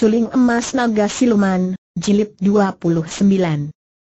Suling Emas Naga Siluman, Jilid 29.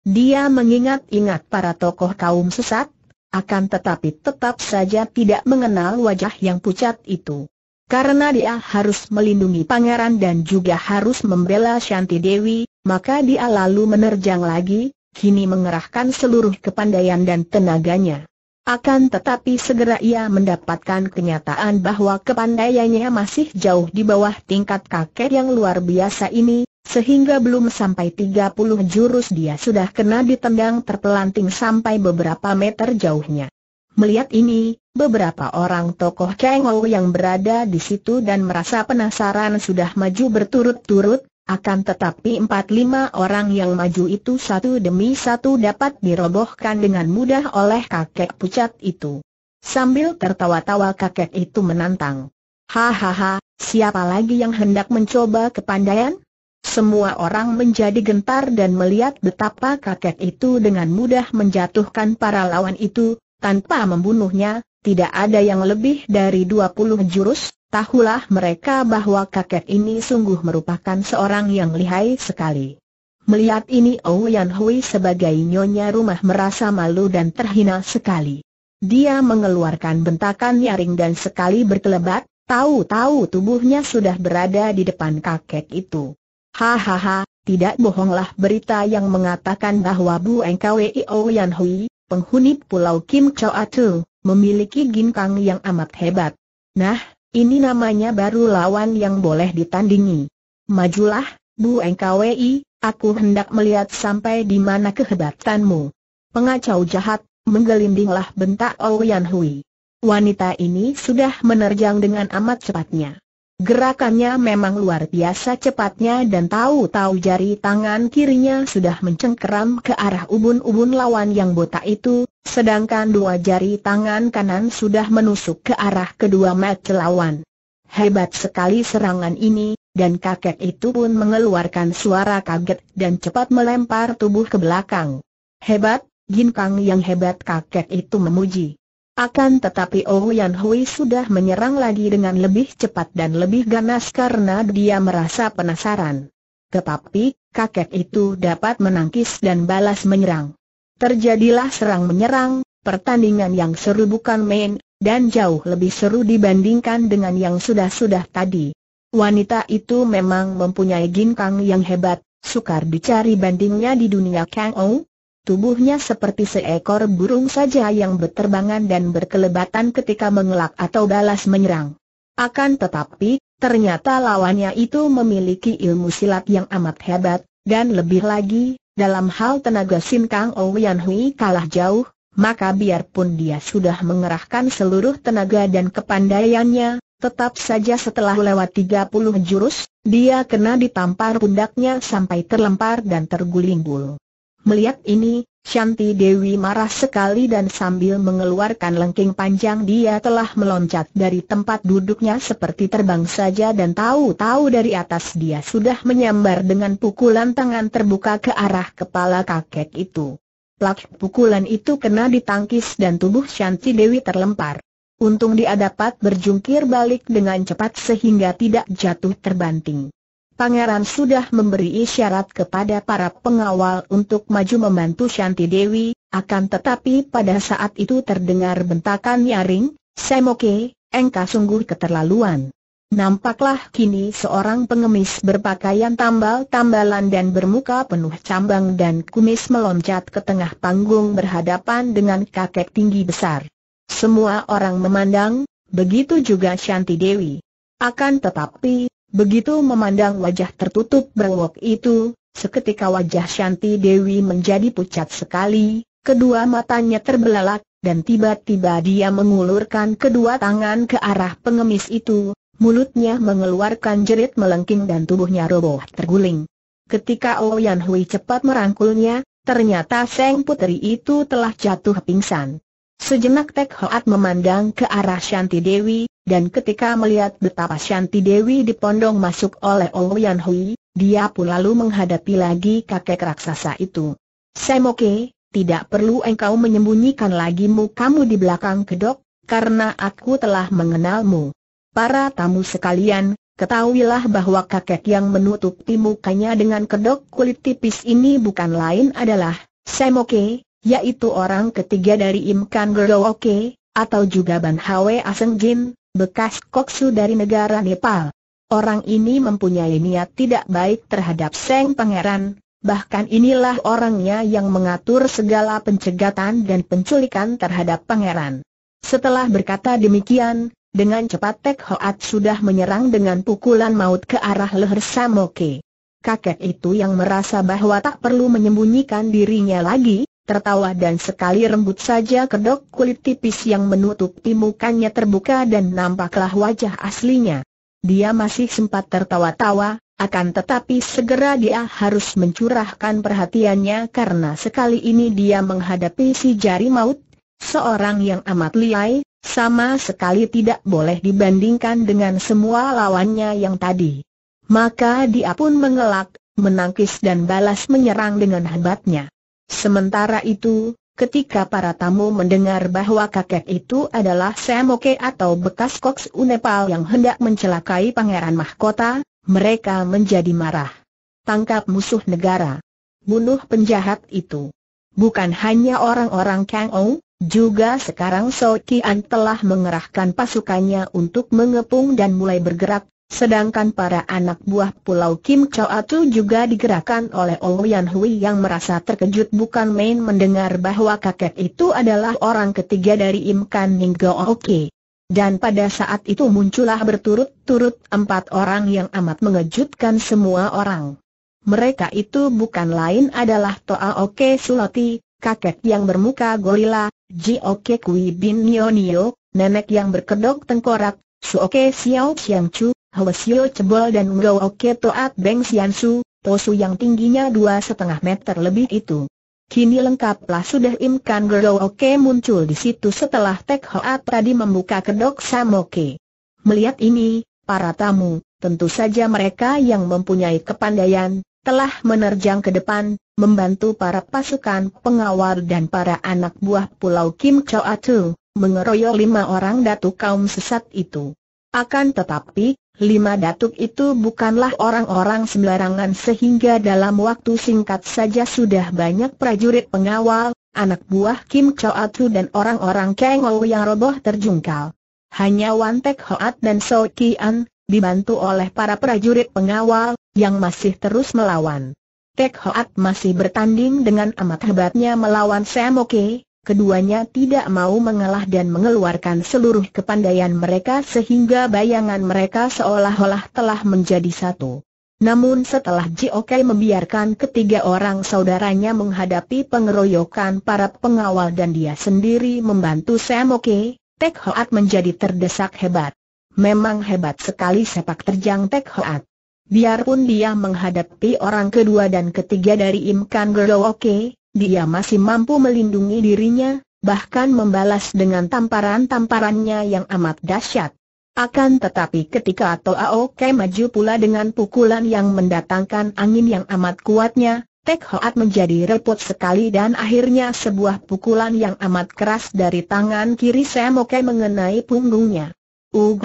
Dia mengingat-ingat para tokoh kaum sesat, akan tetapi tetap saja tidak mengenal wajah yang pucat itu. Karena dia harus melindungi pangeran dan juga harus membela Shanti Dewi, maka dia lalu menerjang lagi, kini mengerahkan seluruh kepandaian dan tenaganya. Akan tetapi segera ia mendapatkan kenyataan bahwa kepandaiannya masih jauh di bawah tingkat kakek yang luar biasa ini, sehingga belum sampai 30 jurus dia sudah kena ditendang terpelanting sampai beberapa meter jauhnya. Melihat ini, beberapa orang tokoh Kengou yang berada di situ dan merasa penasaran sudah maju berturut-turut, akan tetapi empat lima orang yang maju itu satu demi satu dapat dirobohkan dengan mudah oleh kakek pucat itu. Sambil tertawa-tawa kakek itu menantang. Hahaha, siapa lagi yang hendak mencoba kepandaian? Semua orang menjadi gentar dan melihat betapa kakek itu dengan mudah menjatuhkan para lawan itu, tanpa membunuhnya, tidak ada yang lebih dari dua puluh jurus, Tahulah mereka bahwa kakek ini sungguh merupakan seorang yang lihai sekali. Melihat ini Yan Hui sebagai nyonya rumah merasa malu dan terhina sekali. Dia mengeluarkan bentakan nyaring dan sekali berkelebat, tahu-tahu tubuhnya sudah berada di depan kakek itu. Hahaha, tidak bohonglah berita yang mengatakan bahwa Bu Engkwe Yan Hui, penghuni Pulau Kim Chau Atu, memiliki ginkang yang amat hebat. Nah, ini namanya baru lawan yang boleh ditandingi. Majulah, Bu Engkawi, aku hendak melihat sampai di mana kehebatanmu. Pengacau jahat, menggelindinglah bentak Ouyan Hui. Wanita ini sudah menerjang dengan amat cepatnya. Gerakannya memang luar biasa cepatnya dan tahu-tahu jari tangan kirinya sudah mencengkeram ke arah ubun-ubun lawan yang botak itu, sedangkan dua jari tangan kanan sudah menusuk ke arah kedua mata lawan. Hebat sekali serangan ini, dan kakek itu pun mengeluarkan suara kaget dan cepat melempar tubuh ke belakang. Hebat, gin Kang yang hebat kakek itu memuji. Akan tetapi Ouyang oh Hui sudah menyerang lagi dengan lebih cepat dan lebih ganas karena dia merasa penasaran. Tetapi, kakek itu dapat menangkis dan balas menyerang. Terjadilah serang-menyerang, pertandingan yang seru bukan main, dan jauh lebih seru dibandingkan dengan yang sudah-sudah tadi. Wanita itu memang mempunyai ginkang yang hebat, sukar dicari bandingnya di dunia Kang Ou, oh. Tubuhnya seperti seekor burung saja yang berterbangan dan berkelebatan ketika mengelak atau balas menyerang. Akan tetapi, ternyata lawannya itu memiliki ilmu silat yang amat hebat, dan lebih lagi, dalam hal tenaga Sin Kang Owian Hui kalah jauh, maka biarpun dia sudah mengerahkan seluruh tenaga dan kepandaiannya, tetap saja setelah lewat 30 jurus, dia kena ditampar pundaknya sampai terlempar dan terguling-guling. Melihat ini, Shanti Dewi marah sekali dan sambil mengeluarkan lengking panjang dia telah meloncat dari tempat duduknya seperti terbang saja dan tahu-tahu dari atas dia sudah menyambar dengan pukulan tangan terbuka ke arah kepala kakek itu. Plak pukulan itu kena ditangkis dan tubuh Shanti Dewi terlempar. Untung dia dapat berjungkir balik dengan cepat sehingga tidak jatuh terbanting. Pangeran sudah memberi isyarat kepada para pengawal untuk maju membantu Shanti Dewi, akan tetapi pada saat itu terdengar bentakan nyaring, Semoke, engkau sungguh keterlaluan. Nampaklah kini seorang pengemis berpakaian tambal-tambalan dan bermuka penuh cambang dan kumis meloncat ke tengah panggung berhadapan dengan kakek tinggi besar. Semua orang memandang, begitu juga Shanti Dewi. Akan tetapi, Begitu memandang wajah tertutup berwok itu, seketika wajah Shanti Dewi menjadi pucat sekali, kedua matanya terbelalak, dan tiba-tiba dia mengulurkan kedua tangan ke arah pengemis itu, mulutnya mengeluarkan jerit melengking dan tubuhnya roboh terguling. Ketika Ouyan oh Hui cepat merangkulnya, ternyata Seng Putri itu telah jatuh pingsan. Sejenak Tek Hoat memandang ke arah Shanti Dewi, dan ketika melihat betapa Shanti Dewi dipondong masuk oleh Ouyan Hui, dia pun lalu menghadapi lagi kakek raksasa itu. Semoke, tidak perlu engkau menyembunyikan lagi mukamu di belakang kedok, karena aku telah mengenalmu. Para tamu sekalian, ketahuilah bahwa kakek yang menutupi mukanya dengan kedok kulit tipis ini bukan lain adalah Semoke, yaitu orang ketiga dari Im Gero Oke, atau juga Ban Hwe Aseng Jin, bekas koksu dari negara Nepal. Orang ini mempunyai niat tidak baik terhadap Seng Pangeran, bahkan inilah orangnya yang mengatur segala pencegatan dan penculikan terhadap Pangeran. Setelah berkata demikian, dengan cepat Tek Hoat sudah menyerang dengan pukulan maut ke arah leher Samoke. Kakek itu yang merasa bahwa tak perlu menyembunyikan dirinya lagi, tertawa dan sekali rembut saja kedok kulit tipis yang menutupi mukanya terbuka dan nampaklah wajah aslinya. Dia masih sempat tertawa-tawa, akan tetapi segera dia harus mencurahkan perhatiannya karena sekali ini dia menghadapi si jari maut, seorang yang amat liai, sama sekali tidak boleh dibandingkan dengan semua lawannya yang tadi. Maka dia pun mengelak, menangkis dan balas menyerang dengan hebatnya. Sementara itu, ketika para tamu mendengar bahwa kakek itu adalah Semoke atau bekas Koks Unepal yang hendak mencelakai Pangeran Mahkota, mereka menjadi marah. Tangkap musuh negara. Bunuh penjahat itu. Bukan hanya orang-orang Kang Ou, juga sekarang So Kian telah mengerahkan pasukannya untuk mengepung dan mulai bergerak Sedangkan para anak buah Pulau Kim Choa itu juga digerakkan oleh Oloyan Hui yang merasa terkejut bukan main mendengar bahwa kakek itu adalah orang ketiga dari Im Kan Ning Oke. Dan pada saat itu muncullah berturut-turut empat orang yang amat mengejutkan semua orang. Mereka itu bukan lain adalah Toa Oke Suloti, kakek yang bermuka gorila, Ji Oke Kui Bin Nio Nio, nenek yang berkedok tengkorak, Su Oke Xiao Xiang Chu, Hwasyo Cebol dan Ngo Oke Toat Beng Siansu, Tosu yang tingginya dua setengah meter lebih itu. Kini lengkaplah sudah imkan Kan muncul di situ setelah Tek Hoat tadi membuka kedok Samoke. Melihat ini, para tamu, tentu saja mereka yang mempunyai kepandaian, telah menerjang ke depan, membantu para pasukan pengawal dan para anak buah Pulau Kim Choa mengeroyok lima orang datu kaum sesat itu. Akan tetapi, Lima datuk itu bukanlah orang-orang sembarangan sehingga dalam waktu singkat saja sudah banyak prajurit pengawal, anak buah Kim Chow Atu dan orang-orang Kang Ou yang roboh terjungkal. Hanya Wan Tek Hoat dan So An, dibantu oleh para prajurit pengawal, yang masih terus melawan. Tek Hoat masih bertanding dengan amat hebatnya melawan Sam Samoke, keduanya tidak mau mengalah dan mengeluarkan seluruh kepandaian mereka sehingga bayangan mereka seolah-olah telah menjadi satu. Namun setelah Jiokai membiarkan ketiga orang saudaranya menghadapi pengeroyokan para pengawal dan dia sendiri membantu Semoke, Tek Hoat menjadi terdesak hebat. Memang hebat sekali sepak terjang Tek Hoat. Biarpun dia menghadapi orang kedua dan ketiga dari Imkan Gerooke, dia masih mampu melindungi dirinya, bahkan membalas dengan tamparan-tamparannya yang amat dahsyat. Akan tetapi ketika Toao Ke maju pula dengan pukulan yang mendatangkan angin yang amat kuatnya, Tek Hoat menjadi repot sekali dan akhirnya sebuah pukulan yang amat keras dari tangan kiri Semoke mengenai punggungnya. Ugh!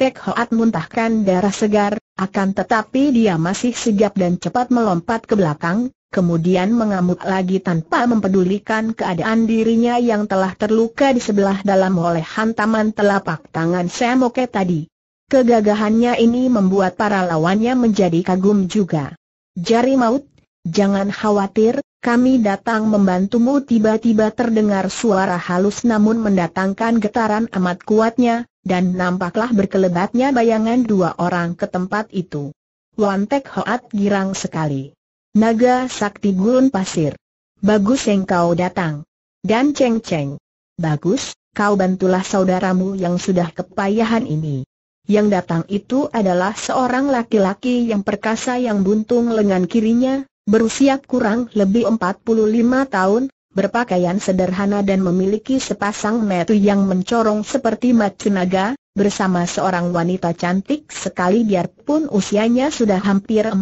Tek Hoat muntahkan darah segar, akan tetapi dia masih sigap dan cepat melompat ke belakang, kemudian mengamuk lagi tanpa mempedulikan keadaan dirinya yang telah terluka di sebelah dalam oleh hantaman telapak tangan Semoke tadi. Kegagahannya ini membuat para lawannya menjadi kagum juga. Jari maut, jangan khawatir, kami datang membantumu tiba-tiba terdengar suara halus namun mendatangkan getaran amat kuatnya, dan nampaklah berkelebatnya bayangan dua orang ke tempat itu. Wantek Hoat girang sekali. Naga Sakti Gurun Pasir. Bagus yang kau datang. Dan Cheng Cheng. Bagus, kau bantulah saudaramu yang sudah kepayahan ini. Yang datang itu adalah seorang laki-laki yang perkasa yang buntung lengan kirinya, berusia kurang lebih 45 tahun, berpakaian sederhana dan memiliki sepasang metu yang mencorong seperti macu naga, bersama seorang wanita cantik sekali biarpun usianya sudah hampir 40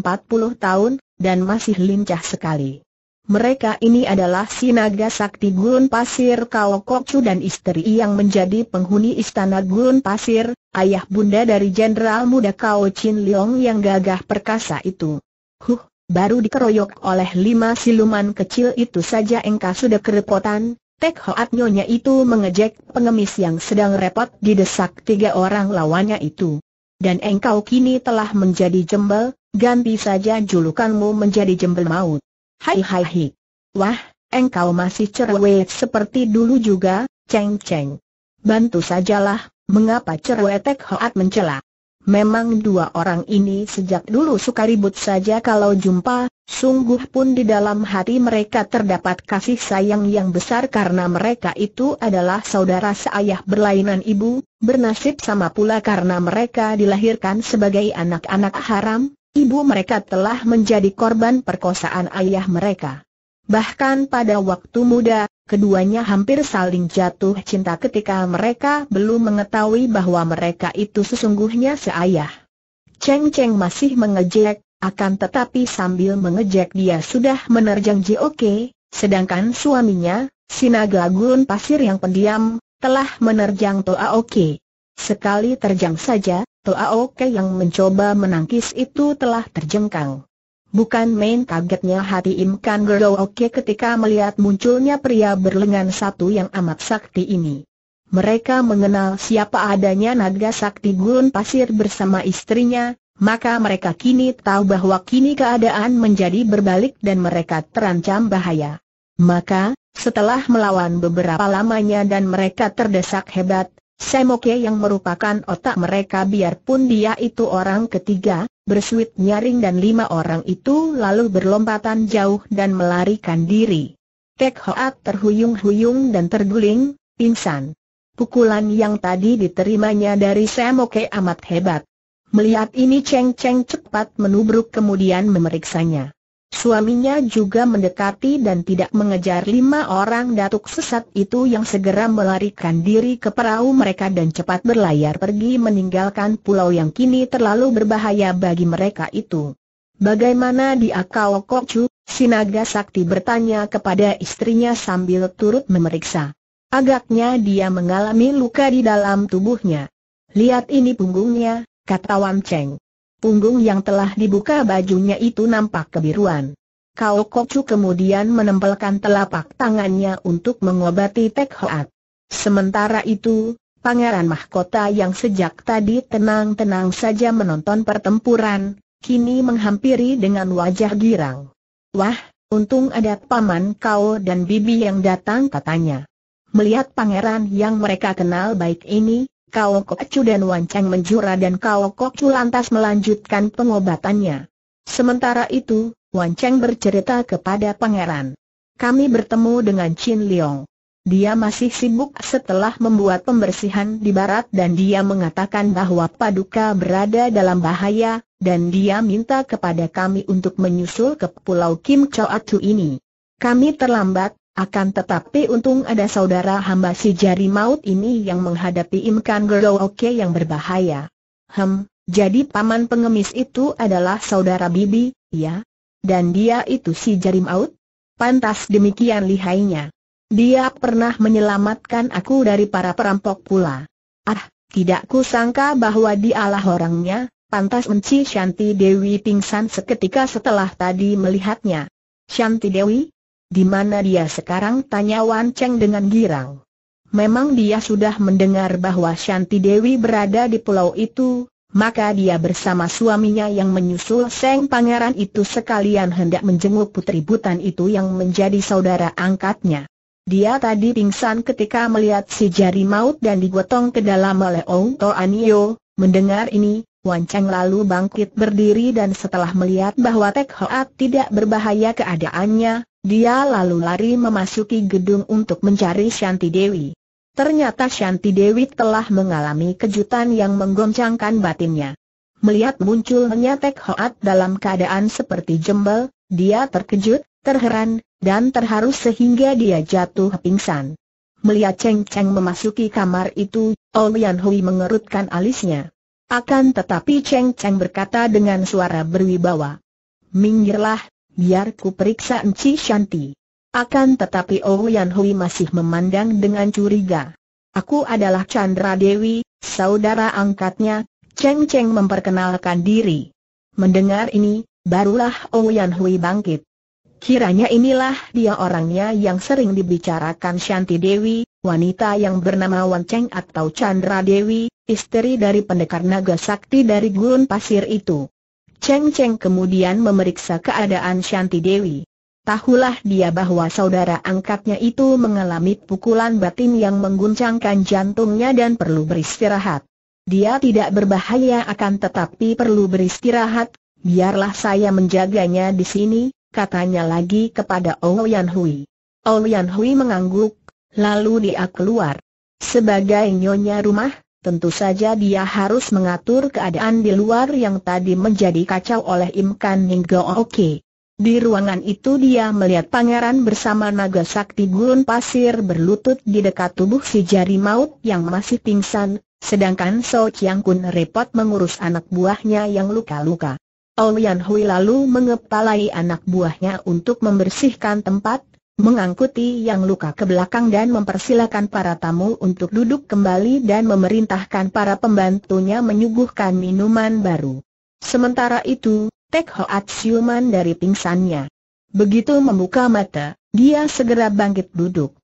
tahun, dan masih lincah sekali. Mereka ini adalah si naga sakti gurun pasir Kalau Kokcu dan istri yang menjadi penghuni istana gurun pasir, ayah bunda dari jenderal muda Kao Chin Leong yang gagah perkasa itu. Huh, baru dikeroyok oleh lima siluman kecil itu saja engkau sudah kerepotan, Tek Hoat Nyonya itu mengejek pengemis yang sedang repot didesak tiga orang lawannya itu. Dan engkau kini telah menjadi jembel, ganti saja julukanmu menjadi jembel maut. Hai hai hai. Wah, engkau masih cerewet seperti dulu juga, ceng ceng. Bantu sajalah, mengapa cerewetek Hoat mencela. Memang dua orang ini sejak dulu suka ribut saja kalau jumpa, sungguh pun di dalam hati mereka terdapat kasih sayang yang besar karena mereka itu adalah saudara seayah berlainan ibu, bernasib sama pula karena mereka dilahirkan sebagai anak-anak haram, ibu mereka telah menjadi korban perkosaan ayah mereka. Bahkan pada waktu muda, keduanya hampir saling jatuh cinta ketika mereka belum mengetahui bahwa mereka itu sesungguhnya seayah. Cheng Cheng masih mengejek, akan tetapi sambil mengejek dia sudah menerjang JOK, sedangkan suaminya, Sinaga Gurun Pasir yang pendiam, telah menerjang Toa Oke. Sekali terjang saja, Toa Oke yang mencoba menangkis itu telah terjengkang. Bukan main kagetnya hati Imkan Kan Oke ketika melihat munculnya pria berlengan satu yang amat sakti ini. Mereka mengenal siapa adanya naga sakti gurun pasir bersama istrinya, maka mereka kini tahu bahwa kini keadaan menjadi berbalik dan mereka terancam bahaya. Maka, setelah melawan beberapa lamanya dan mereka terdesak hebat, Semoke yang merupakan otak mereka biarpun dia itu orang ketiga, bersuit nyaring dan lima orang itu lalu berlompatan jauh dan melarikan diri. Tek Hoat terhuyung-huyung dan terguling, pingsan. Pukulan yang tadi diterimanya dari Semoke amat hebat. Melihat ini Cheng Cheng cepat menubruk kemudian memeriksanya. Suaminya juga mendekati dan tidak mengejar lima orang datuk sesat itu yang segera melarikan diri ke perahu mereka dan cepat berlayar pergi meninggalkan pulau yang kini terlalu berbahaya bagi mereka itu. Bagaimana di kau kokcu? Sinaga Sakti bertanya kepada istrinya sambil turut memeriksa. Agaknya dia mengalami luka di dalam tubuhnya. Lihat ini punggungnya, kata Wang Cheng. Punggung yang telah dibuka bajunya itu nampak kebiruan. Kau Kocu kemudian menempelkan telapak tangannya untuk mengobati Tek Hoat. Sementara itu, Pangeran Mahkota yang sejak tadi tenang-tenang saja menonton pertempuran, kini menghampiri dengan wajah girang. Wah, untung ada paman kau dan bibi yang datang katanya. Melihat pangeran yang mereka kenal baik ini, Kau kok Kokcu dan Wancang menjura dan Kok Kokcu lantas melanjutkan pengobatannya. Sementara itu, Wancang bercerita kepada pangeran. Kami bertemu dengan Chin Leong. Dia masih sibuk setelah membuat pembersihan di barat dan dia mengatakan bahwa Paduka berada dalam bahaya, dan dia minta kepada kami untuk menyusul ke Pulau Kim Choa Atu ini. Kami terlambat, akan tetapi untung ada saudara hamba si jari maut ini yang menghadapi imkan gerooke yang berbahaya. Hem, jadi paman pengemis itu adalah saudara bibi, ya? Dan dia itu si jari maut? Pantas demikian lihainya. Dia pernah menyelamatkan aku dari para perampok pula. Ah, tidak kusangka bahwa dialah orangnya, pantas menci Shanti Dewi pingsan seketika setelah tadi melihatnya. Shanti Dewi, di mana dia sekarang tanya Wan Cheng dengan girang. Memang dia sudah mendengar bahwa Shanti Dewi berada di pulau itu, maka dia bersama suaminya yang menyusul Seng Pangeran itu sekalian hendak menjenguk putri butan itu yang menjadi saudara angkatnya. Dia tadi pingsan ketika melihat si jari maut dan digotong ke dalam oleh Ong To Anio. Mendengar ini, Wan Cheng lalu bangkit berdiri dan setelah melihat bahwa Tek Hoat tidak berbahaya keadaannya, dia lalu lari memasuki gedung untuk mencari Shanti Dewi. Ternyata Shanti Dewi telah mengalami kejutan yang menggoncangkan batinnya. Melihat munculnya Tek Hoat dalam keadaan seperti jembel, dia terkejut, terheran, dan terharu sehingga dia jatuh pingsan. Melihat Cheng Cheng memasuki kamar itu, Olian Hui mengerutkan alisnya. Akan tetapi Cheng Cheng berkata dengan suara berwibawa. Minggirlah, biar ku periksa Enci Shanti. Akan tetapi oh Yan Hui masih memandang dengan curiga. Aku adalah Chandra Dewi, saudara angkatnya, Cheng Cheng memperkenalkan diri. Mendengar ini, barulah oh Yan Hui bangkit. Kiranya inilah dia orangnya yang sering dibicarakan Shanti Dewi, wanita yang bernama Wan Cheng atau Chandra Dewi, istri dari pendekar naga sakti dari gurun pasir itu. Cheng Cheng kemudian memeriksa keadaan Shanti Dewi. Tahulah dia bahwa saudara angkatnya itu mengalami pukulan batin yang mengguncangkan jantungnya dan perlu beristirahat. Dia tidak berbahaya akan tetapi perlu beristirahat, biarlah saya menjaganya di sini, katanya lagi kepada Ouyan Hui. Ouyan Hui mengangguk, lalu dia keluar. Sebagai nyonya rumah, Tentu saja dia harus mengatur keadaan di luar yang tadi menjadi kacau oleh Imkan Kan Ninggo Oke. Di ruangan itu dia melihat pangeran bersama naga sakti gurun pasir berlutut di dekat tubuh si jari maut yang masih pingsan, sedangkan So Chiang Kun repot mengurus anak buahnya yang luka-luka. Yan Hui lalu mengepalai anak buahnya untuk membersihkan tempat, mengangkuti yang luka ke belakang dan mempersilakan para tamu untuk duduk kembali dan memerintahkan para pembantunya menyuguhkan minuman baru. Sementara itu, Tek Hoat siuman dari pingsannya. Begitu membuka mata, dia segera bangkit duduk.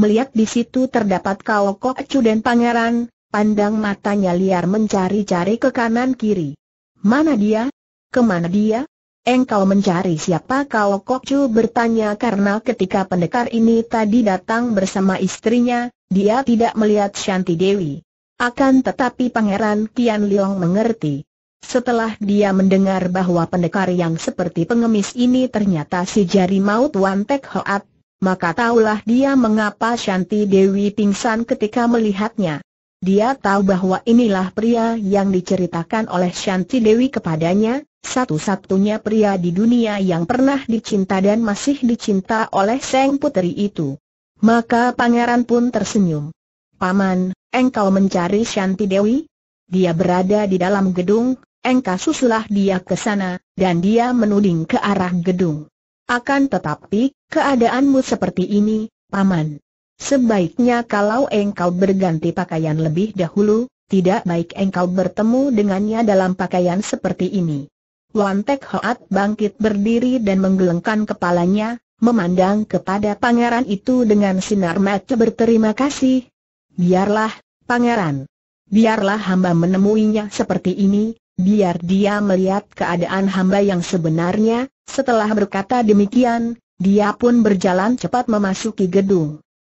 Melihat di situ terdapat Kaoko Acu dan pangeran, pandang matanya liar mencari-cari ke kanan kiri. Mana dia? Kemana dia? Engkau mencari siapa kau Chu bertanya karena ketika pendekar ini tadi datang bersama istrinya, dia tidak melihat Shanti Dewi. Akan tetapi Pangeran Tian Liong mengerti. Setelah dia mendengar bahwa pendekar yang seperti pengemis ini ternyata si jari maut Wan Tek Hoat, maka taulah dia mengapa Shanti Dewi pingsan ketika melihatnya. Dia tahu bahwa inilah pria yang diceritakan oleh Shanti Dewi kepadanya, satu-satunya pria di dunia yang pernah dicinta dan masih dicinta oleh Seng Putri itu. Maka pangeran pun tersenyum. Paman, engkau mencari Shanti Dewi? Dia berada di dalam gedung, engkau susulah dia ke sana, dan dia menuding ke arah gedung. Akan tetapi, keadaanmu seperti ini, Paman. Sebaiknya kalau engkau berganti pakaian lebih dahulu, tidak baik engkau bertemu dengannya dalam pakaian seperti ini. Wan Tek Hoat bangkit berdiri dan menggelengkan kepalanya, memandang kepada pangeran itu dengan sinar mata berterima kasih. Biarlah, pangeran. Biarlah hamba menemuinya seperti ini, biar dia melihat keadaan hamba yang sebenarnya, setelah berkata demikian, dia pun berjalan cepat memasuki gedung.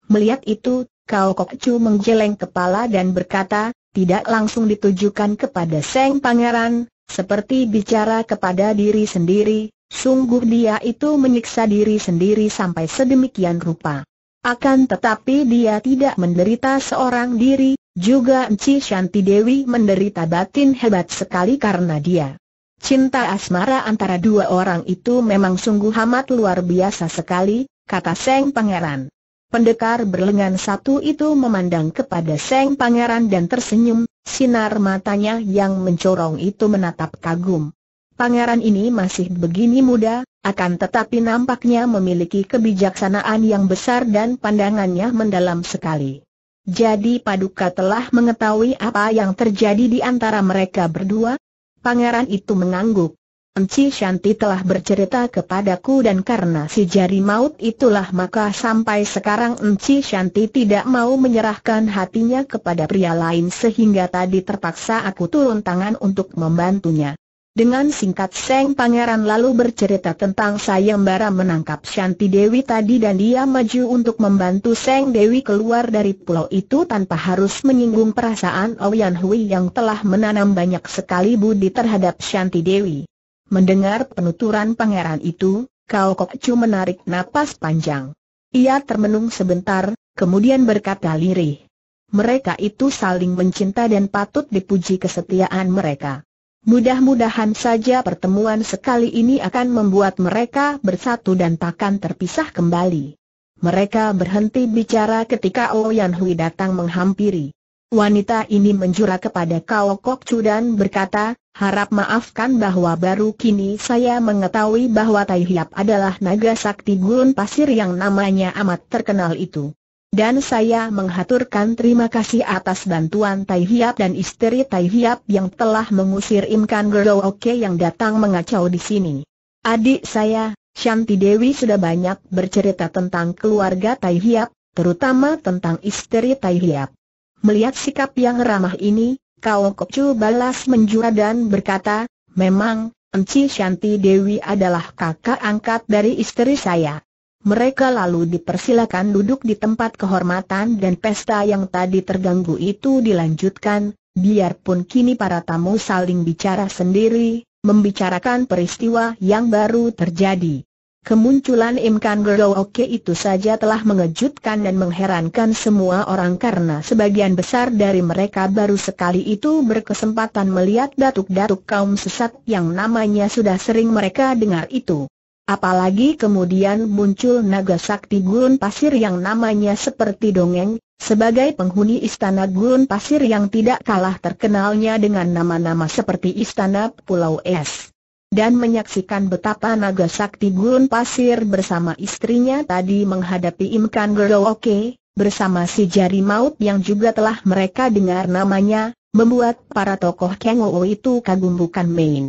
Melihat itu, Kau Kokcu menggeleng kepala dan berkata, tidak langsung ditujukan kepada Seng Pangeran, seperti bicara kepada diri sendiri, sungguh dia itu menyiksa diri sendiri sampai sedemikian rupa. Akan tetapi dia tidak menderita seorang diri, juga Enci Shanti Dewi menderita batin hebat sekali karena dia. Cinta asmara antara dua orang itu memang sungguh amat luar biasa sekali, kata Seng Pangeran. Pendekar berlengan satu itu memandang kepada Seng Pangeran dan tersenyum, sinar matanya yang mencorong itu menatap kagum. Pangeran ini masih begini muda, akan tetapi nampaknya memiliki kebijaksanaan yang besar dan pandangannya mendalam sekali. Jadi Paduka telah mengetahui apa yang terjadi di antara mereka berdua? Pangeran itu mengangguk. Enci Shanti telah bercerita kepadaku dan karena si jari maut itulah maka sampai sekarang Enci Shanti tidak mau menyerahkan hatinya kepada pria lain sehingga tadi terpaksa aku turun tangan untuk membantunya. Dengan singkat Seng Pangeran lalu bercerita tentang sayembara menangkap Shanti Dewi tadi dan dia maju untuk membantu Seng Dewi keluar dari pulau itu tanpa harus menyinggung perasaan Oyan Hui yang telah menanam banyak sekali budi terhadap Shanti Dewi. Mendengar penuturan pangeran itu, Kau Chu menarik napas panjang. Ia termenung sebentar, kemudian berkata lirih. Mereka itu saling mencinta dan patut dipuji kesetiaan mereka. Mudah-mudahan saja pertemuan sekali ini akan membuat mereka bersatu dan takkan terpisah kembali. Mereka berhenti bicara ketika Oyan oh Hui datang menghampiri wanita ini menjura kepada Kao Kok Chu dan berkata, harap maafkan bahwa baru kini saya mengetahui bahwa Tai Hiap adalah naga sakti gurun pasir yang namanya amat terkenal itu. Dan saya menghaturkan terima kasih atas bantuan Tai Hiap dan istri Tai Hiap yang telah mengusir Imkan Gero Oke yang datang mengacau di sini. Adik saya, Shanti Dewi sudah banyak bercerita tentang keluarga Tai Hiap, terutama tentang istri Tai Hiap. Melihat sikap yang ramah ini, Kau Kocu balas menjura dan berkata, Memang, Enci Shanti Dewi adalah kakak angkat dari istri saya. Mereka lalu dipersilakan duduk di tempat kehormatan dan pesta yang tadi terganggu itu dilanjutkan, biarpun kini para tamu saling bicara sendiri, membicarakan peristiwa yang baru terjadi. Kemunculan Imkan Gerooke itu saja telah mengejutkan dan mengherankan semua orang karena sebagian besar dari mereka baru sekali itu berkesempatan melihat datuk-datuk kaum sesat yang namanya sudah sering mereka dengar itu. Apalagi kemudian muncul naga sakti gurun pasir yang namanya seperti dongeng, sebagai penghuni istana gurun pasir yang tidak kalah terkenalnya dengan nama-nama seperti istana Pulau Es dan menyaksikan betapa naga sakti gurun pasir bersama istrinya tadi menghadapi Imkan Gerooke, bersama si jari maut yang juga telah mereka dengar namanya, membuat para tokoh Kengowo itu kagum bukan main.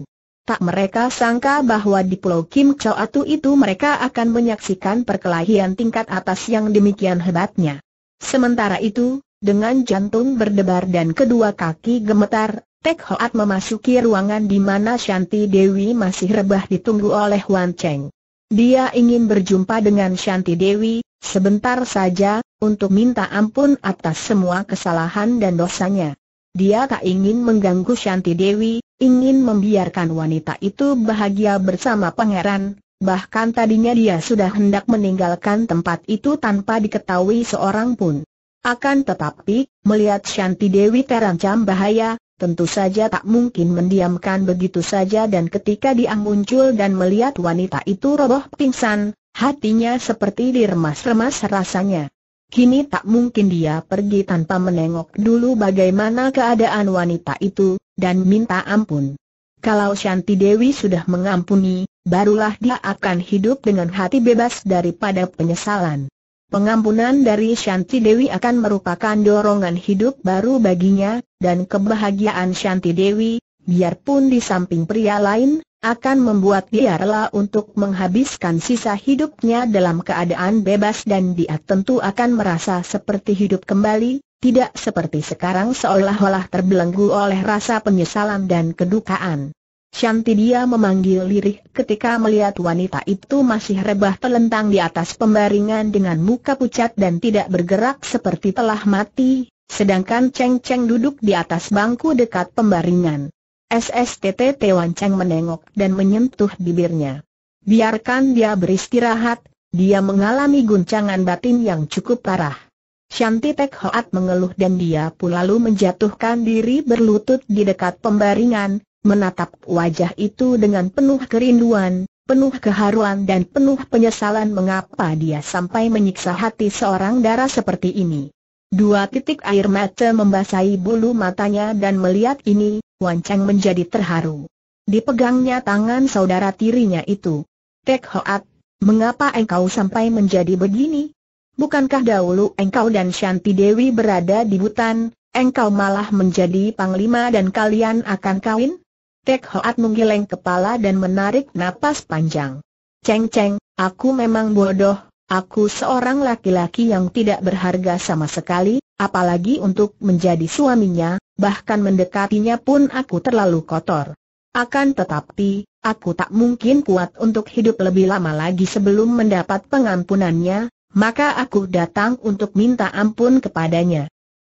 Tak mereka sangka bahwa di Pulau Kim Chau itu mereka akan menyaksikan perkelahian tingkat atas yang demikian hebatnya. Sementara itu, dengan jantung berdebar dan kedua kaki gemetar, Tek Hoat memasuki ruangan di mana Shanti Dewi masih rebah ditunggu oleh Wan Cheng. Dia ingin berjumpa dengan Shanti Dewi, sebentar saja, untuk minta ampun atas semua kesalahan dan dosanya. Dia tak ingin mengganggu Shanti Dewi, ingin membiarkan wanita itu bahagia bersama pangeran, bahkan tadinya dia sudah hendak meninggalkan tempat itu tanpa diketahui seorang pun. Akan tetapi, melihat Shanti Dewi terancam bahaya, tentu saja tak mungkin mendiamkan begitu saja dan ketika dia muncul dan melihat wanita itu roboh pingsan, hatinya seperti diremas-remas rasanya. Kini tak mungkin dia pergi tanpa menengok dulu bagaimana keadaan wanita itu, dan minta ampun. Kalau Shanti Dewi sudah mengampuni, barulah dia akan hidup dengan hati bebas daripada penyesalan. Pengampunan dari Shanti Dewi akan merupakan dorongan hidup baru baginya, dan kebahagiaan Shanti Dewi, biarpun di samping pria lain, akan membuat dia rela untuk menghabiskan sisa hidupnya dalam keadaan bebas dan dia tentu akan merasa seperti hidup kembali, tidak seperti sekarang seolah-olah terbelenggu oleh rasa penyesalan dan kedukaan. Shanti dia memanggil lirih ketika melihat wanita itu masih rebah telentang di atas pembaringan dengan muka pucat dan tidak bergerak seperti telah mati, sedangkan Cheng Cheng duduk di atas bangku dekat pembaringan. SSTT Tewan Cheng menengok dan menyentuh bibirnya. Biarkan dia beristirahat, dia mengalami guncangan batin yang cukup parah. Shanti Tek Hoat mengeluh dan dia pun lalu menjatuhkan diri berlutut di dekat pembaringan, menatap wajah itu dengan penuh kerinduan, penuh keharuan dan penuh penyesalan mengapa dia sampai menyiksa hati seorang darah seperti ini. Dua titik air mata membasahi bulu matanya dan melihat ini, Wan Chang menjadi terharu. Dipegangnya tangan saudara tirinya itu. Tek Hoat, mengapa engkau sampai menjadi begini? Bukankah dahulu engkau dan Shanti Dewi berada di hutan, engkau malah menjadi panglima dan kalian akan kawin? Tek Hoat menggeleng kepala dan menarik napas panjang. Ceng Ceng, aku memang bodoh, aku seorang laki-laki yang tidak berharga sama sekali, apalagi untuk menjadi suaminya, bahkan mendekatinya pun aku terlalu kotor. Akan tetapi, aku tak mungkin kuat untuk hidup lebih lama lagi sebelum mendapat pengampunannya, maka aku datang untuk minta ampun kepadanya.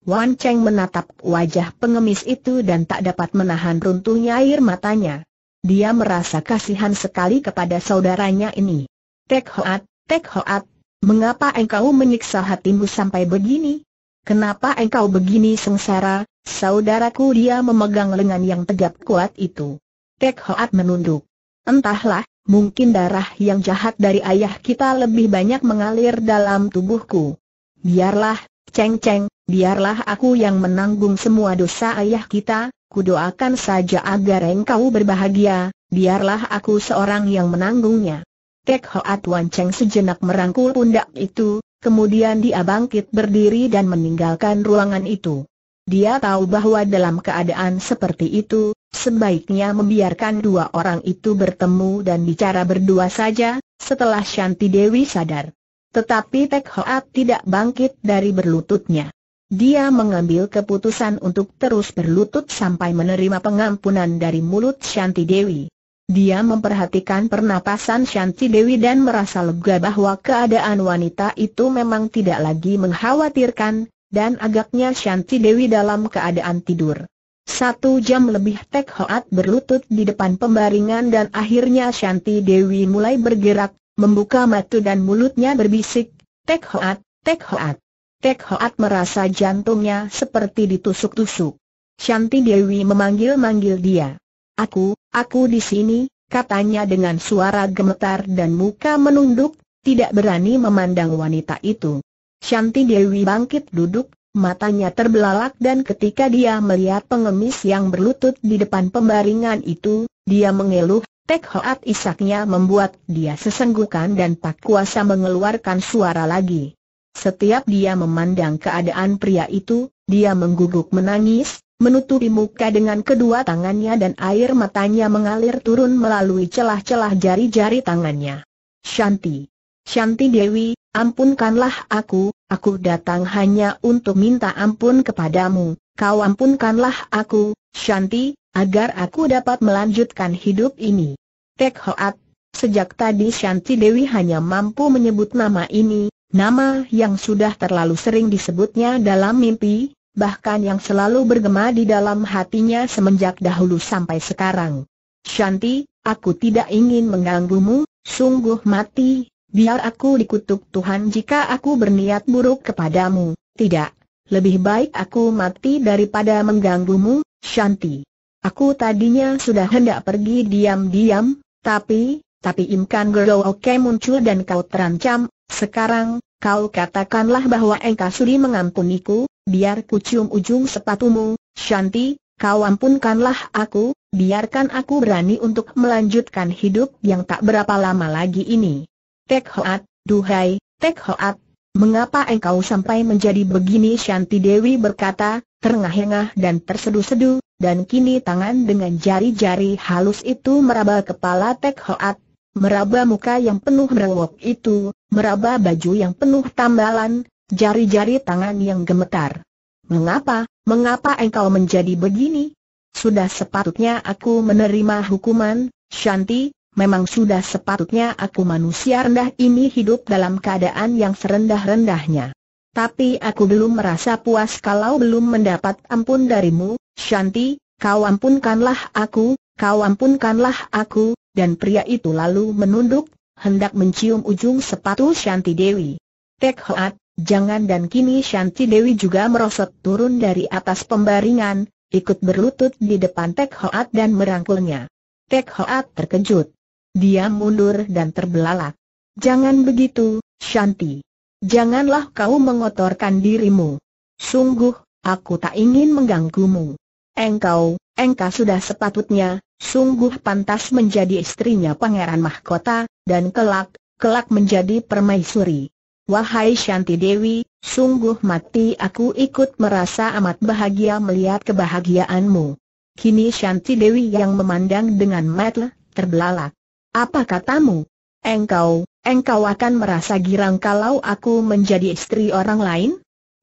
Wan Cheng menatap wajah pengemis itu dan tak dapat menahan runtuhnya air matanya. Dia merasa kasihan sekali kepada saudaranya ini. Tek Hoat, Tek Hoat, mengapa engkau menyiksa hatimu sampai begini? Kenapa engkau begini sengsara, saudaraku dia memegang lengan yang tegap kuat itu. Tek Hoat menunduk. Entahlah, mungkin darah yang jahat dari ayah kita lebih banyak mengalir dalam tubuhku. Biarlah, Ceng Ceng, biarlah aku yang menanggung semua dosa ayah kita, kudoakan saja agar engkau berbahagia, biarlah aku seorang yang menanggungnya. Tek Hoat Wan Cheng sejenak merangkul pundak itu, kemudian dia bangkit berdiri dan meninggalkan ruangan itu. Dia tahu bahwa dalam keadaan seperti itu, sebaiknya membiarkan dua orang itu bertemu dan bicara berdua saja, setelah Shanti Dewi sadar. Tetapi Tek Hoat tidak bangkit dari berlututnya. Dia mengambil keputusan untuk terus berlutut sampai menerima pengampunan dari mulut Shanti Dewi. Dia memperhatikan pernapasan Shanti Dewi dan merasa lega bahwa keadaan wanita itu memang tidak lagi mengkhawatirkan, dan agaknya Shanti Dewi dalam keadaan tidur. Satu jam lebih Tek Hoat berlutut di depan pembaringan dan akhirnya Shanti Dewi mulai bergerak, membuka mata dan mulutnya berbisik, Tek Hoat, Tek Hoat. Tek Hoat merasa jantungnya seperti ditusuk-tusuk. Shanti Dewi memanggil-manggil dia. Aku, aku di sini, katanya dengan suara gemetar dan muka menunduk, tidak berani memandang wanita itu. Shanti Dewi bangkit duduk, matanya terbelalak dan ketika dia melihat pengemis yang berlutut di depan pembaringan itu, dia mengeluh, Tek Hoat isaknya membuat dia sesenggukan dan tak kuasa mengeluarkan suara lagi. Setiap dia memandang keadaan pria itu, dia mengguguk menangis, menutupi muka dengan kedua tangannya dan air matanya mengalir turun melalui celah-celah jari-jari tangannya. Shanti. Shanti Dewi, ampunkanlah aku, aku datang hanya untuk minta ampun kepadamu, kau ampunkanlah aku, Shanti, agar aku dapat melanjutkan hidup ini. Tek Hoat, sejak tadi Shanti Dewi hanya mampu menyebut nama ini, nama yang sudah terlalu sering disebutnya dalam mimpi, bahkan yang selalu bergema di dalam hatinya semenjak dahulu sampai sekarang. Shanti, aku tidak ingin mengganggumu, sungguh mati, biar aku dikutuk Tuhan jika aku berniat buruk kepadamu, tidak. Lebih baik aku mati daripada mengganggumu, Shanti. Aku tadinya sudah hendak pergi diam-diam, tapi, tapi imkan Gero Oke muncul dan kau terancam, sekarang, kau katakanlah bahwa engkau sudi mengampuniku, biar ku cium ujung sepatumu, Shanti, kau ampunkanlah aku, biarkan aku berani untuk melanjutkan hidup yang tak berapa lama lagi ini. Tek Hoat, duhai, Tek Hoat, Mengapa engkau sampai menjadi begini Shanti Dewi berkata, terengah-engah dan tersedu-sedu, dan kini tangan dengan jari-jari halus itu meraba kepala Tek Hoat, meraba muka yang penuh berwok itu, meraba baju yang penuh tambalan, jari-jari tangan yang gemetar. Mengapa, mengapa engkau menjadi begini? Sudah sepatutnya aku menerima hukuman, Shanti, memang sudah sepatutnya aku manusia rendah ini hidup dalam keadaan yang serendah-rendahnya. Tapi aku belum merasa puas kalau belum mendapat ampun darimu, Shanti, kau ampunkanlah aku, kau ampunkanlah aku, dan pria itu lalu menunduk, hendak mencium ujung sepatu Shanti Dewi. Tek Hoat, jangan dan kini Shanti Dewi juga merosot turun dari atas pembaringan, ikut berlutut di depan Tek Hoat dan merangkulnya. Tek Hoat terkejut. Dia mundur dan terbelalak. Jangan begitu, Shanti. Janganlah kau mengotorkan dirimu. Sungguh, aku tak ingin mengganggumu. Engkau, engkau sudah sepatutnya, sungguh pantas menjadi istrinya Pangeran Mahkota, dan kelak, kelak menjadi permaisuri. Wahai Shanti Dewi, sungguh mati aku ikut merasa amat bahagia melihat kebahagiaanmu. Kini Shanti Dewi yang memandang dengan mata terbelalak. Apa katamu? Engkau, engkau akan merasa girang kalau aku menjadi istri orang lain?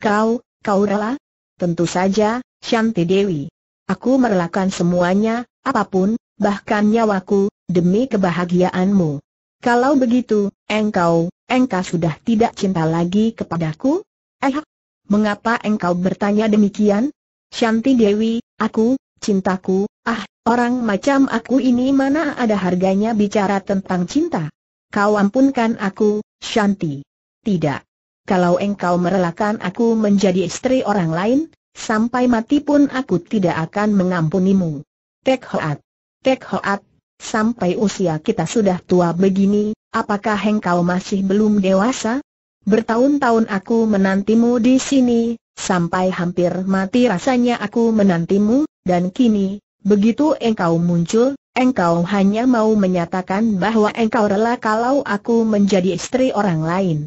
Kau, kau rela? Tentu saja, Shanti Dewi. Aku merelakan semuanya, apapun, bahkan nyawaku, demi kebahagiaanmu. Kalau begitu, engkau, engkau sudah tidak cinta lagi kepadaku? Eh, mengapa engkau bertanya demikian? Shanti Dewi, aku, cintaku, ah, orang macam aku ini mana ada harganya bicara tentang cinta. Kau ampunkan aku, Shanti. Tidak. Kalau engkau merelakan aku menjadi istri orang lain, sampai mati pun aku tidak akan mengampunimu. Tek Hoat. Tek Hoat, sampai usia kita sudah tua begini, apakah engkau masih belum dewasa? Bertahun-tahun aku menantimu di sini, sampai hampir mati rasanya aku menantimu, dan kini, begitu engkau muncul, engkau hanya mau menyatakan bahwa engkau rela kalau aku menjadi istri orang lain.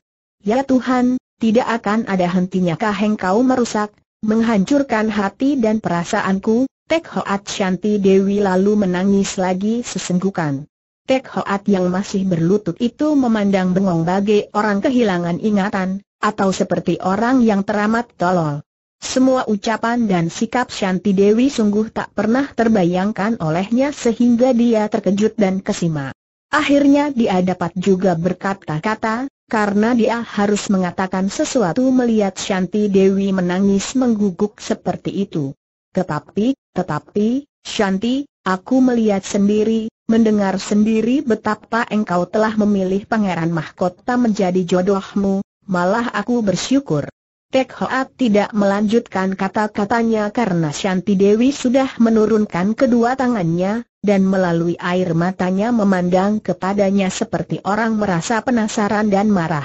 Ya Tuhan, tidak akan ada hentinya kah engkau merusak, menghancurkan hati dan perasaanku, Tek Hoat Shanti Dewi lalu menangis lagi sesenggukan. Tek Hoat yang masih berlutut itu memandang bengong bagai orang kehilangan ingatan, atau seperti orang yang teramat tolol. Semua ucapan dan sikap Shanti Dewi sungguh tak pernah terbayangkan olehnya sehingga dia terkejut dan kesima. Akhirnya dia dapat juga berkata-kata, karena dia harus mengatakan sesuatu melihat Shanti Dewi menangis mengguguk seperti itu. Tetapi, tetapi, Shanti, aku melihat sendiri, mendengar sendiri betapa engkau telah memilih pangeran mahkota menjadi jodohmu, malah aku bersyukur. Tek Hoat tidak melanjutkan kata-katanya karena Shanti Dewi sudah menurunkan kedua tangannya, dan melalui air matanya memandang kepadanya seperti orang merasa penasaran dan marah.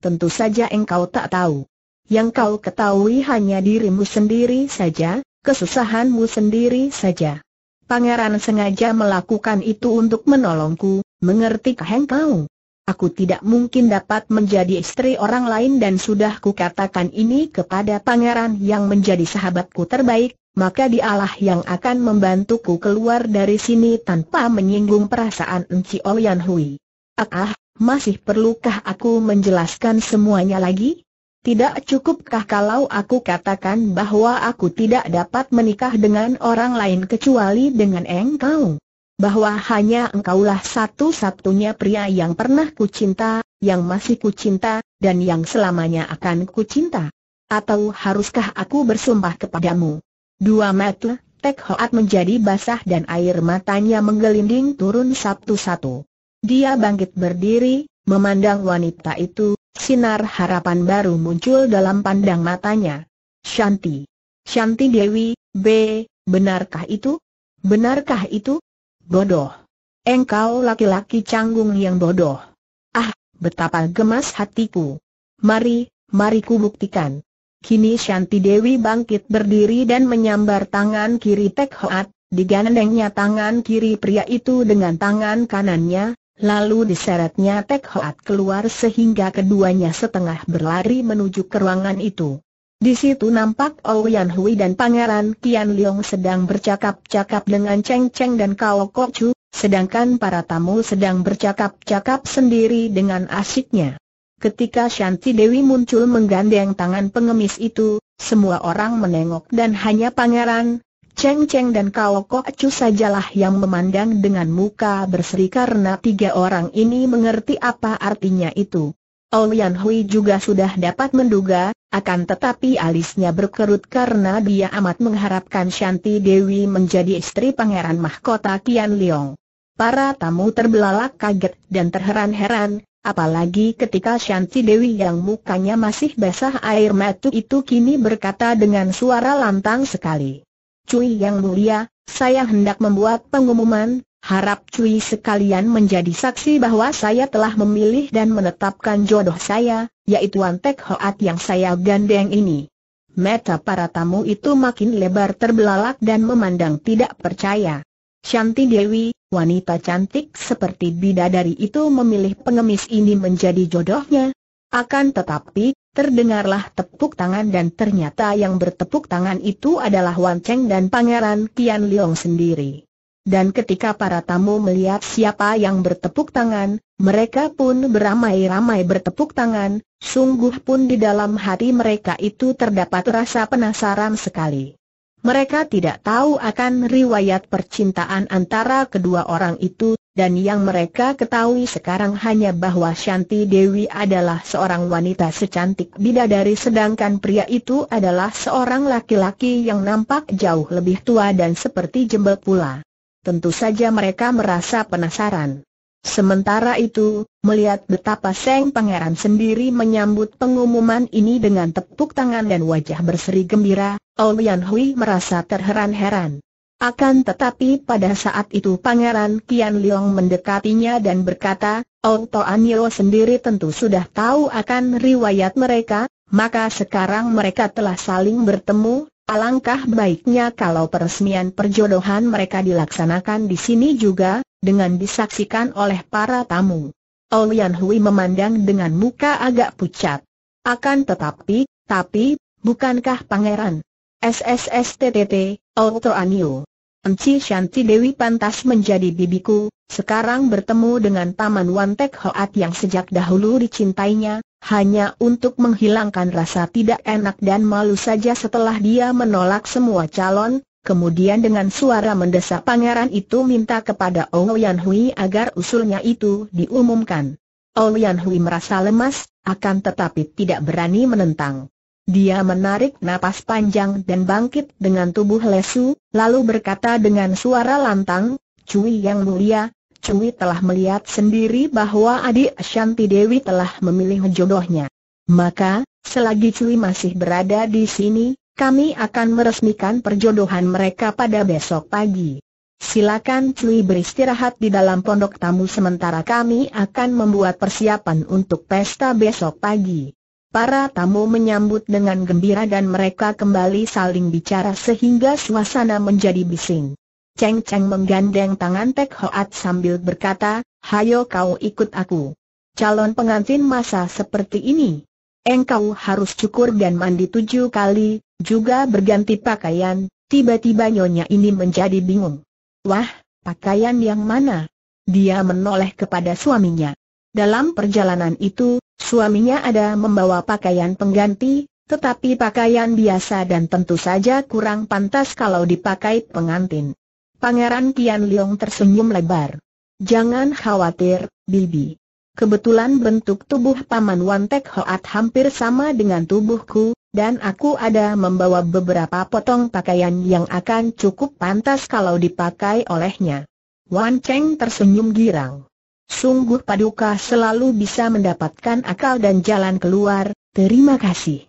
Tentu saja engkau tak tahu. Yang kau ketahui hanya dirimu sendiri saja, kesusahanmu sendiri saja. Pangeran sengaja melakukan itu untuk menolongku, mengertikah engkau? Aku tidak mungkin dapat menjadi istri orang lain dan sudah kukatakan ini kepada pangeran yang menjadi sahabatku terbaik, maka dialah yang akan membantuku keluar dari sini tanpa menyinggung perasaan Enci Olian Hui. Ah, ah, masih perlukah aku menjelaskan semuanya lagi? Tidak cukupkah kalau aku katakan bahwa aku tidak dapat menikah dengan orang lain kecuali dengan engkau? bahwa hanya engkaulah satu-satunya pria yang pernah kucinta, yang masih kucinta, dan yang selamanya akan kucinta. Atau haruskah aku bersumpah kepadamu? Dua mata, Tek Hoat menjadi basah dan air matanya menggelinding turun satu-satu. Dia bangkit berdiri, memandang wanita itu, sinar harapan baru muncul dalam pandang matanya. Shanti. Shanti Dewi, B, benarkah itu? Benarkah itu? bodoh. Engkau laki-laki canggung yang bodoh. Ah, betapa gemas hatiku. Mari, mari ku buktikan. Kini Shanti Dewi bangkit berdiri dan menyambar tangan kiri Tek Hoat, digandengnya tangan kiri pria itu dengan tangan kanannya, lalu diseretnya Tek Hoat keluar sehingga keduanya setengah berlari menuju ke ruangan itu. Di situ nampak Ouyang Hui dan Pangeran Tian Leong sedang bercakap-cakap dengan Cheng Cheng dan Kao Kok Chu, sedangkan para tamu sedang bercakap-cakap sendiri dengan asiknya. Ketika Shanti Dewi muncul menggandeng tangan pengemis itu, semua orang menengok dan hanya Pangeran, Cheng Cheng dan Kao Kok Chu sajalah yang memandang dengan muka berseri karena tiga orang ini mengerti apa artinya itu. Olian Hui juga sudah dapat menduga, akan tetapi alisnya berkerut karena dia amat mengharapkan Shanti Dewi menjadi istri pangeran mahkota Kian Leong. Para tamu terbelalak kaget dan terheran-heran, apalagi ketika Shanti Dewi yang mukanya masih basah air mata itu kini berkata dengan suara lantang sekali. Cui yang mulia, saya hendak membuat pengumuman, Harap cuy sekalian menjadi saksi bahwa saya telah memilih dan menetapkan jodoh saya, yaitu Antek Hoat yang saya gandeng ini. Meta para tamu itu makin lebar terbelalak dan memandang tidak percaya. Shanti Dewi, wanita cantik seperti bidadari itu memilih pengemis ini menjadi jodohnya. Akan tetapi, terdengarlah tepuk tangan dan ternyata yang bertepuk tangan itu adalah Wan Cheng dan Pangeran Tian Leong sendiri. Dan ketika para tamu melihat siapa yang bertepuk tangan, mereka pun beramai-ramai bertepuk tangan, sungguh pun di dalam hati mereka itu terdapat rasa penasaran sekali. Mereka tidak tahu akan riwayat percintaan antara kedua orang itu, dan yang mereka ketahui sekarang hanya bahwa Shanti Dewi adalah seorang wanita secantik bidadari sedangkan pria itu adalah seorang laki-laki yang nampak jauh lebih tua dan seperti jembel pula tentu saja mereka merasa penasaran. Sementara itu, melihat betapa Seng Pangeran sendiri menyambut pengumuman ini dengan tepuk tangan dan wajah berseri gembira, Olian Hui merasa terheran-heran. Akan tetapi pada saat itu Pangeran Kian Leong mendekatinya dan berkata, Ong Yeo sendiri tentu sudah tahu akan riwayat mereka, maka sekarang mereka telah saling bertemu, Alangkah baiknya kalau peresmian perjodohan mereka dilaksanakan di sini juga, dengan disaksikan oleh para tamu. Olian Hui memandang dengan muka agak pucat. Akan tetapi, tapi, bukankah pangeran? SSSTTT, Auto Anio. Enci Shanti Dewi pantas menjadi bibiku, sekarang bertemu dengan Taman Wantek Hoat yang sejak dahulu dicintainya, hanya untuk menghilangkan rasa tidak enak dan malu saja setelah dia menolak semua calon, kemudian dengan suara mendesak pangeran itu minta kepada Ong Yan Hui agar usulnya itu diumumkan. Ong Yan Hui merasa lemas, akan tetapi tidak berani menentang. Dia menarik napas panjang dan bangkit dengan tubuh lesu, lalu berkata dengan suara lantang, Cui yang mulia, Cui telah melihat sendiri bahwa adik Shanti Dewi telah memilih jodohnya. Maka, selagi Cui masih berada di sini, kami akan meresmikan perjodohan mereka pada besok pagi. Silakan Cui beristirahat di dalam pondok tamu sementara kami akan membuat persiapan untuk pesta besok pagi. Para tamu menyambut dengan gembira dan mereka kembali saling bicara sehingga suasana menjadi bising. Cheng Cheng menggandeng tangan Tek Hoat sambil berkata, Hayo kau ikut aku. Calon pengantin masa seperti ini. Engkau harus cukur dan mandi tujuh kali, juga berganti pakaian, tiba-tiba nyonya ini menjadi bingung. Wah, pakaian yang mana? Dia menoleh kepada suaminya. Dalam perjalanan itu, suaminya ada membawa pakaian pengganti, tetapi pakaian biasa dan tentu saja kurang pantas kalau dipakai pengantin. Pangeran Tian Leong tersenyum lebar. Jangan khawatir, Bibi. Kebetulan bentuk tubuh Paman Wan Tek Hoat hampir sama dengan tubuhku, dan aku ada membawa beberapa potong pakaian yang akan cukup pantas kalau dipakai olehnya. Wan Cheng tersenyum girang. Sungguh paduka selalu bisa mendapatkan akal dan jalan keluar, terima kasih.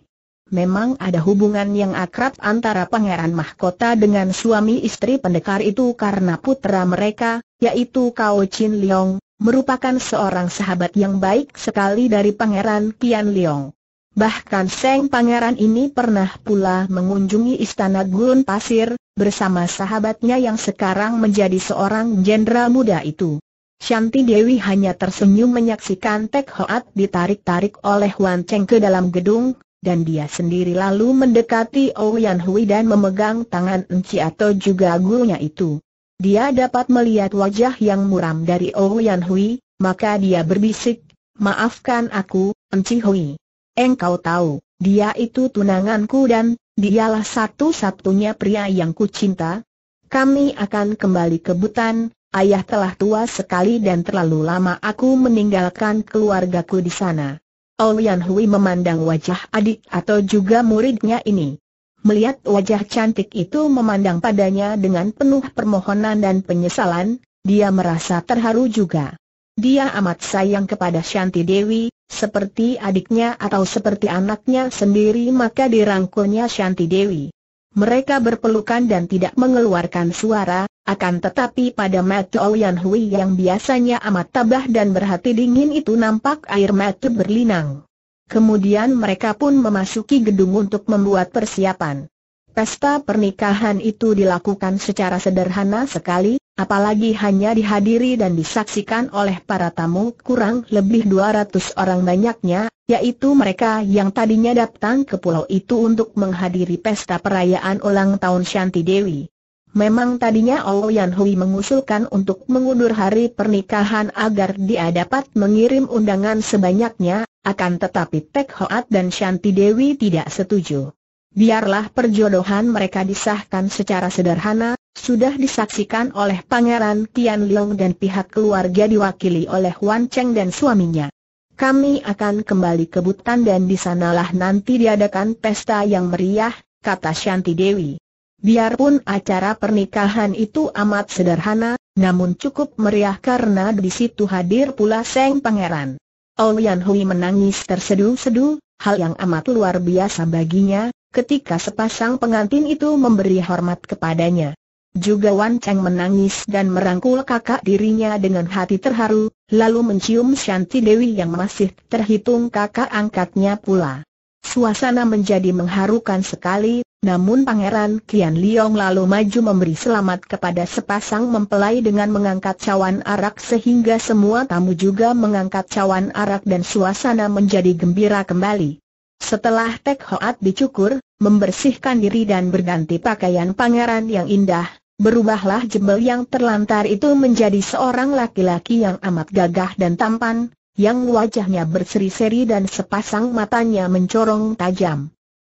Memang ada hubungan yang akrab antara Pangeran Mahkota dengan suami istri pendekar itu karena putra mereka, yaitu Kao Chin Leong, merupakan seorang sahabat yang baik sekali dari Pangeran Tian Leong. Bahkan Seng Pangeran ini pernah pula mengunjungi istana Gurun Pasir, bersama sahabatnya yang sekarang menjadi seorang jenderal muda itu. Shanti Dewi hanya tersenyum menyaksikan Tek Hoat ditarik-tarik oleh Wan Cheng ke dalam gedung, dan dia sendiri lalu mendekati Ouyan oh Hui dan memegang tangan Enci atau juga gurunya itu. Dia dapat melihat wajah yang muram dari Ouyan oh Hui, maka dia berbisik, maafkan aku, Enci Hui. Engkau tahu, dia itu tunanganku dan, dialah satu-satunya pria yang kucinta. Kami akan kembali ke Butan, ayah telah tua sekali dan terlalu lama aku meninggalkan keluargaku di sana. Olian Hui memandang wajah adik atau juga muridnya ini. Melihat wajah cantik itu memandang padanya dengan penuh permohonan dan penyesalan, dia merasa terharu juga. Dia amat sayang kepada Shanti Dewi, seperti adiknya atau seperti anaknya sendiri maka dirangkulnya Shanti Dewi. Mereka berpelukan dan tidak mengeluarkan suara, akan tetapi pada mata Ouyan Hui yang biasanya amat tabah dan berhati dingin itu nampak air mata berlinang. Kemudian mereka pun memasuki gedung untuk membuat persiapan. Pesta pernikahan itu dilakukan secara sederhana sekali, apalagi hanya dihadiri dan disaksikan oleh para tamu kurang lebih 200 orang banyaknya, yaitu mereka yang tadinya datang ke pulau itu untuk menghadiri pesta perayaan ulang tahun Shanti Dewi. Memang tadinya Oyan Hui mengusulkan untuk mengundur hari pernikahan agar dia dapat mengirim undangan sebanyaknya, akan tetapi Tek Hoat dan Shanti Dewi tidak setuju. Biarlah perjodohan mereka disahkan secara sederhana, sudah disaksikan oleh Pangeran Tian dan pihak keluarga diwakili oleh Wan Cheng dan suaminya. Kami akan kembali ke Butan dan di sanalah nanti diadakan pesta yang meriah, kata Shanti Dewi. Biarpun acara pernikahan itu amat sederhana, namun cukup meriah karena di situ hadir pula Seng Pangeran. Olian Hui menangis tersedu sedu hal yang amat luar biasa baginya, ketika sepasang pengantin itu memberi hormat kepadanya. Juga Wan Cheng menangis dan merangkul kakak dirinya dengan hati terharu, lalu mencium Shanti Dewi yang masih terhitung kakak angkatnya pula. Suasana menjadi mengharukan sekali, namun Pangeran Kian Liong lalu maju memberi selamat kepada sepasang mempelai dengan mengangkat cawan arak sehingga semua tamu juga mengangkat cawan arak dan suasana menjadi gembira kembali. Setelah Tek Hoat dicukur, membersihkan diri dan berganti pakaian pangeran yang indah, berubahlah jebel yang terlantar itu menjadi seorang laki-laki yang amat gagah dan tampan, yang wajahnya berseri-seri dan sepasang matanya mencorong tajam.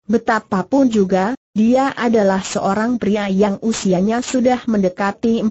Betapapun juga, dia adalah seorang pria yang usianya sudah mendekati 40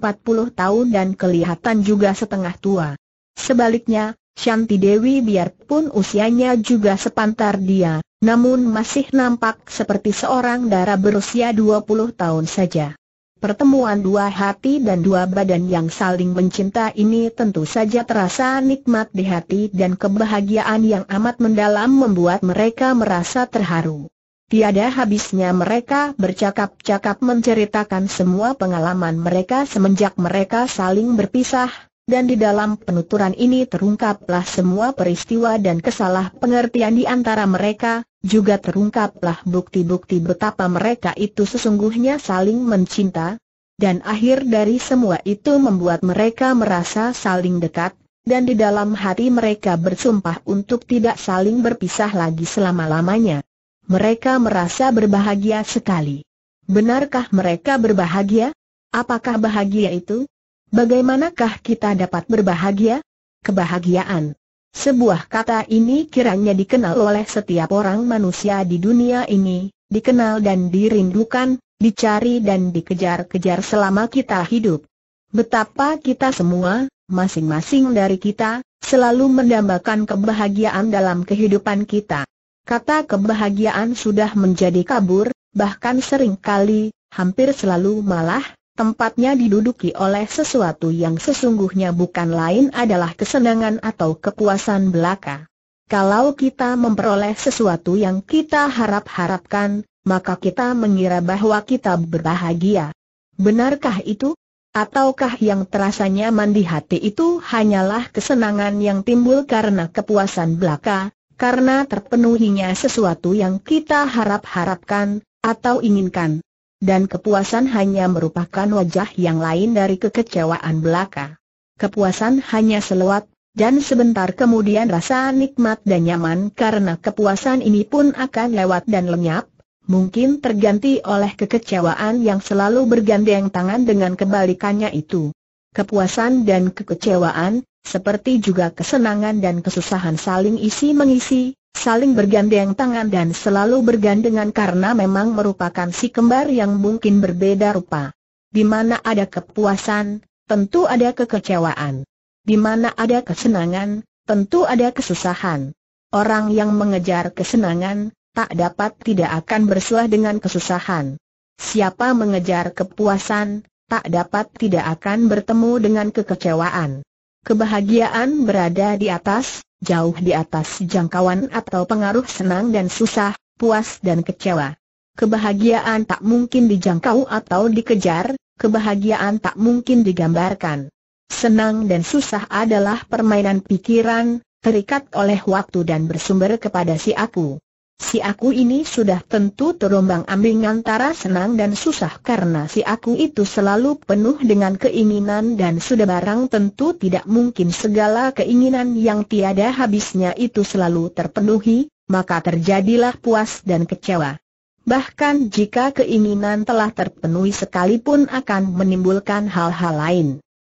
tahun dan kelihatan juga setengah tua. Sebaliknya, Shanti Dewi biarpun usianya juga sepantar dia, namun masih nampak seperti seorang dara berusia 20 tahun saja. Pertemuan dua hati dan dua badan yang saling mencinta ini tentu saja terasa nikmat di hati dan kebahagiaan yang amat mendalam membuat mereka merasa terharu. Tiada habisnya mereka bercakap-cakap menceritakan semua pengalaman mereka semenjak mereka saling berpisah, dan di dalam penuturan ini terungkaplah semua peristiwa dan kesalah pengertian di antara mereka, juga terungkaplah bukti-bukti betapa mereka itu sesungguhnya saling mencinta, dan akhir dari semua itu membuat mereka merasa saling dekat, dan di dalam hati mereka bersumpah untuk tidak saling berpisah lagi selama-lamanya. Mereka merasa berbahagia sekali. Benarkah mereka berbahagia? Apakah bahagia itu? Bagaimanakah kita dapat berbahagia? Kebahagiaan. Sebuah kata ini kiranya dikenal oleh setiap orang manusia di dunia ini, dikenal dan dirindukan, dicari dan dikejar-kejar selama kita hidup. Betapa kita semua, masing-masing dari kita, selalu mendambakan kebahagiaan dalam kehidupan kita. Kata kebahagiaan sudah menjadi kabur, bahkan seringkali, hampir selalu malah, tempatnya diduduki oleh sesuatu yang sesungguhnya bukan lain adalah kesenangan atau kepuasan belaka. Kalau kita memperoleh sesuatu yang kita harap-harapkan, maka kita mengira bahwa kita berbahagia. Benarkah itu? Ataukah yang terasa nyaman di hati itu hanyalah kesenangan yang timbul karena kepuasan belaka, karena terpenuhinya sesuatu yang kita harap-harapkan, atau inginkan. Dan kepuasan hanya merupakan wajah yang lain dari kekecewaan belaka. Kepuasan hanya seluat, dan sebentar kemudian rasa nikmat dan nyaman karena kepuasan ini pun akan lewat dan lenyap, mungkin terganti oleh kekecewaan yang selalu bergandeng tangan dengan kebalikannya itu. Kepuasan dan kekecewaan, seperti juga kesenangan dan kesusahan saling isi mengisi, saling bergandeng tangan dan selalu bergandengan karena memang merupakan si kembar yang mungkin berbeda rupa. Di mana ada kepuasan, tentu ada kekecewaan. Di mana ada kesenangan, tentu ada kesusahan. Orang yang mengejar kesenangan, tak dapat tidak akan bersuah dengan kesusahan. Siapa mengejar kepuasan, tak dapat tidak akan bertemu dengan kekecewaan. Kebahagiaan berada di atas, jauh di atas jangkauan atau pengaruh senang dan susah, puas dan kecewa. Kebahagiaan tak mungkin dijangkau atau dikejar, kebahagiaan tak mungkin digambarkan. Senang dan susah adalah permainan pikiran, terikat oleh waktu dan bersumber kepada si aku. Si aku ini sudah tentu terombang ambing antara senang dan susah karena si aku itu selalu penuh dengan keinginan dan sudah barang tentu tidak mungkin segala keinginan yang tiada habisnya itu selalu terpenuhi, maka terjadilah puas dan kecewa. Bahkan jika keinginan telah terpenuhi sekalipun akan menimbulkan hal-hal lain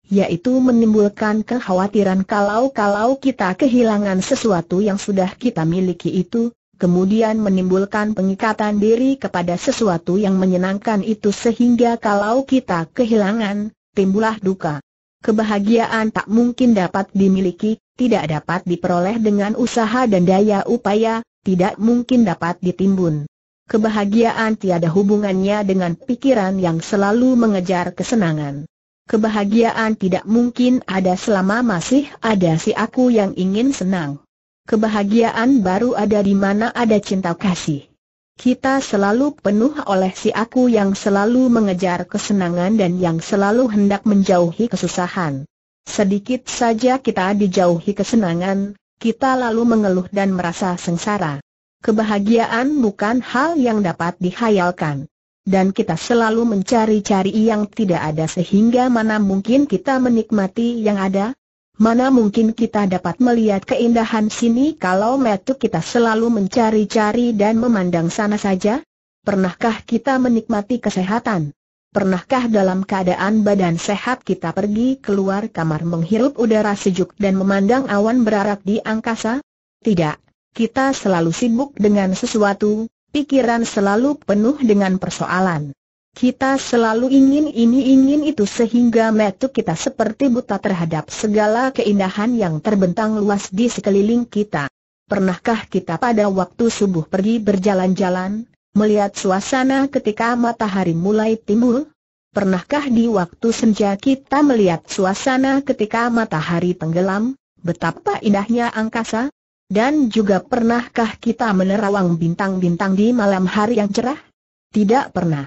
yaitu menimbulkan kekhawatiran kalau-kalau kita kehilangan sesuatu yang sudah kita miliki itu, kemudian menimbulkan pengikatan diri kepada sesuatu yang menyenangkan itu sehingga kalau kita kehilangan, timbulah duka. Kebahagiaan tak mungkin dapat dimiliki, tidak dapat diperoleh dengan usaha dan daya upaya, tidak mungkin dapat ditimbun. Kebahagiaan tiada hubungannya dengan pikiran yang selalu mengejar kesenangan. Kebahagiaan tidak mungkin ada selama masih ada si aku yang ingin senang. Kebahagiaan baru ada di mana ada cinta kasih. Kita selalu penuh oleh si aku yang selalu mengejar kesenangan dan yang selalu hendak menjauhi kesusahan. Sedikit saja kita dijauhi kesenangan, kita lalu mengeluh dan merasa sengsara. Kebahagiaan bukan hal yang dapat dihayalkan. Dan kita selalu mencari-cari yang tidak ada sehingga mana mungkin kita menikmati yang ada, Mana mungkin kita dapat melihat keindahan sini kalau metu kita selalu mencari-cari dan memandang sana saja? Pernahkah kita menikmati kesehatan? Pernahkah dalam keadaan badan sehat kita pergi keluar kamar menghirup udara sejuk dan memandang awan berarak di angkasa? Tidak, kita selalu sibuk dengan sesuatu, pikiran selalu penuh dengan persoalan. Kita selalu ingin ini ingin itu sehingga metu kita seperti buta terhadap segala keindahan yang terbentang luas di sekeliling kita. Pernahkah kita pada waktu subuh pergi berjalan-jalan, melihat suasana ketika matahari mulai timbul? Pernahkah di waktu senja kita melihat suasana ketika matahari tenggelam, betapa indahnya angkasa? Dan juga pernahkah kita menerawang bintang-bintang di malam hari yang cerah? Tidak pernah.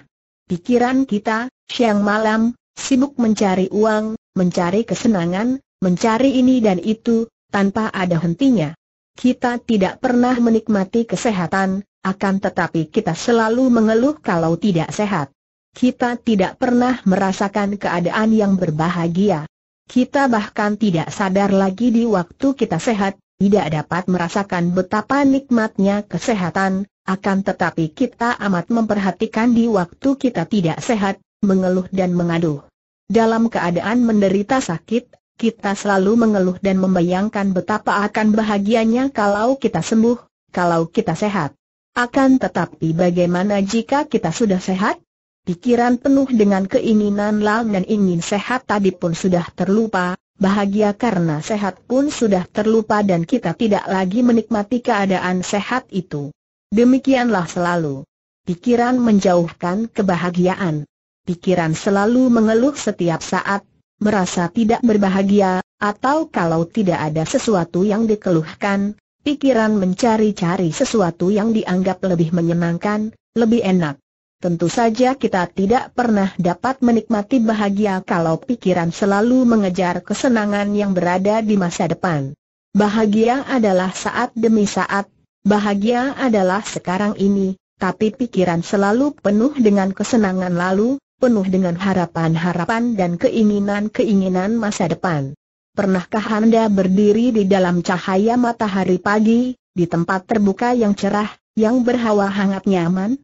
Pikiran kita, siang malam, sibuk mencari uang, mencari kesenangan, mencari ini dan itu, tanpa ada hentinya. Kita tidak pernah menikmati kesehatan, akan tetapi kita selalu mengeluh kalau tidak sehat. Kita tidak pernah merasakan keadaan yang berbahagia. Kita bahkan tidak sadar lagi di waktu kita sehat, tidak dapat merasakan betapa nikmatnya kesehatan, akan tetapi kita amat memperhatikan di waktu kita tidak sehat, mengeluh dan mengaduh. Dalam keadaan menderita sakit, kita selalu mengeluh dan membayangkan betapa akan bahagianya kalau kita sembuh, kalau kita sehat. Akan tetapi bagaimana jika kita sudah sehat? Pikiran penuh dengan keinginan lang dan ingin sehat tadi pun sudah terlupa, Bahagia karena sehat pun sudah terlupa dan kita tidak lagi menikmati keadaan sehat itu. Demikianlah selalu. Pikiran menjauhkan kebahagiaan. Pikiran selalu mengeluh setiap saat, merasa tidak berbahagia, atau kalau tidak ada sesuatu yang dikeluhkan, pikiran mencari-cari sesuatu yang dianggap lebih menyenangkan, lebih enak. Tentu saja kita tidak pernah dapat menikmati bahagia kalau pikiran selalu mengejar kesenangan yang berada di masa depan. Bahagia adalah saat demi saat, bahagia adalah sekarang ini, tapi pikiran selalu penuh dengan kesenangan lalu, penuh dengan harapan-harapan dan keinginan-keinginan masa depan. Pernahkah Anda berdiri di dalam cahaya matahari pagi, di tempat terbuka yang cerah, yang berhawa hangat nyaman?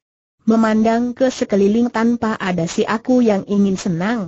memandang ke sekeliling tanpa ada si aku yang ingin senang.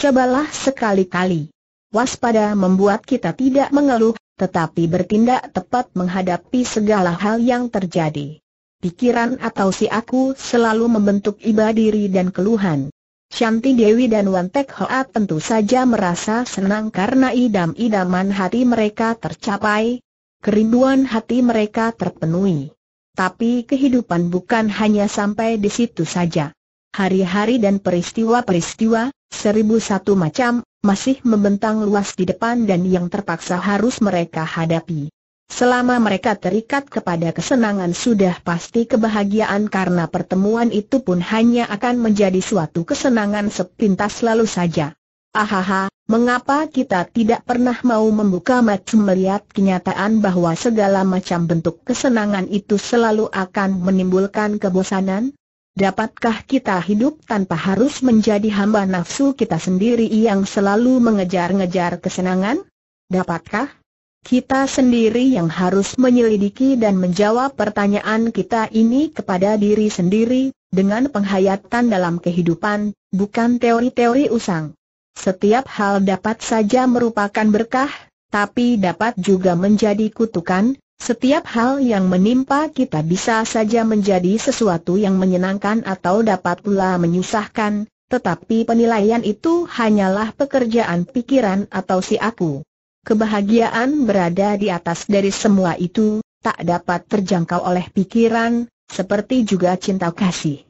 Cobalah sekali-kali. Waspada membuat kita tidak mengeluh, tetapi bertindak tepat menghadapi segala hal yang terjadi. Pikiran atau si aku selalu membentuk iba diri dan keluhan. Shanti Dewi dan Wan Tek Hoa tentu saja merasa senang karena idam-idaman hati mereka tercapai, kerinduan hati mereka terpenuhi. Tapi kehidupan bukan hanya sampai di situ saja. Hari-hari dan peristiwa-peristiwa, seribu satu macam, masih membentang luas di depan dan yang terpaksa harus mereka hadapi. Selama mereka terikat kepada kesenangan sudah pasti kebahagiaan karena pertemuan itu pun hanya akan menjadi suatu kesenangan sepintas lalu saja. Ahaha, mengapa kita tidak pernah mau membuka mata melihat kenyataan bahwa segala macam bentuk kesenangan itu selalu akan menimbulkan kebosanan? Dapatkah kita hidup tanpa harus menjadi hamba nafsu kita sendiri yang selalu mengejar-ngejar kesenangan? Dapatkah? Kita sendiri yang harus menyelidiki dan menjawab pertanyaan kita ini kepada diri sendiri, dengan penghayatan dalam kehidupan, bukan teori-teori usang. Setiap hal dapat saja merupakan berkah, tapi dapat juga menjadi kutukan, setiap hal yang menimpa kita bisa saja menjadi sesuatu yang menyenangkan atau dapat pula menyusahkan, tetapi penilaian itu hanyalah pekerjaan pikiran atau si aku. Kebahagiaan berada di atas dari semua itu, tak dapat terjangkau oleh pikiran, seperti juga cinta kasih.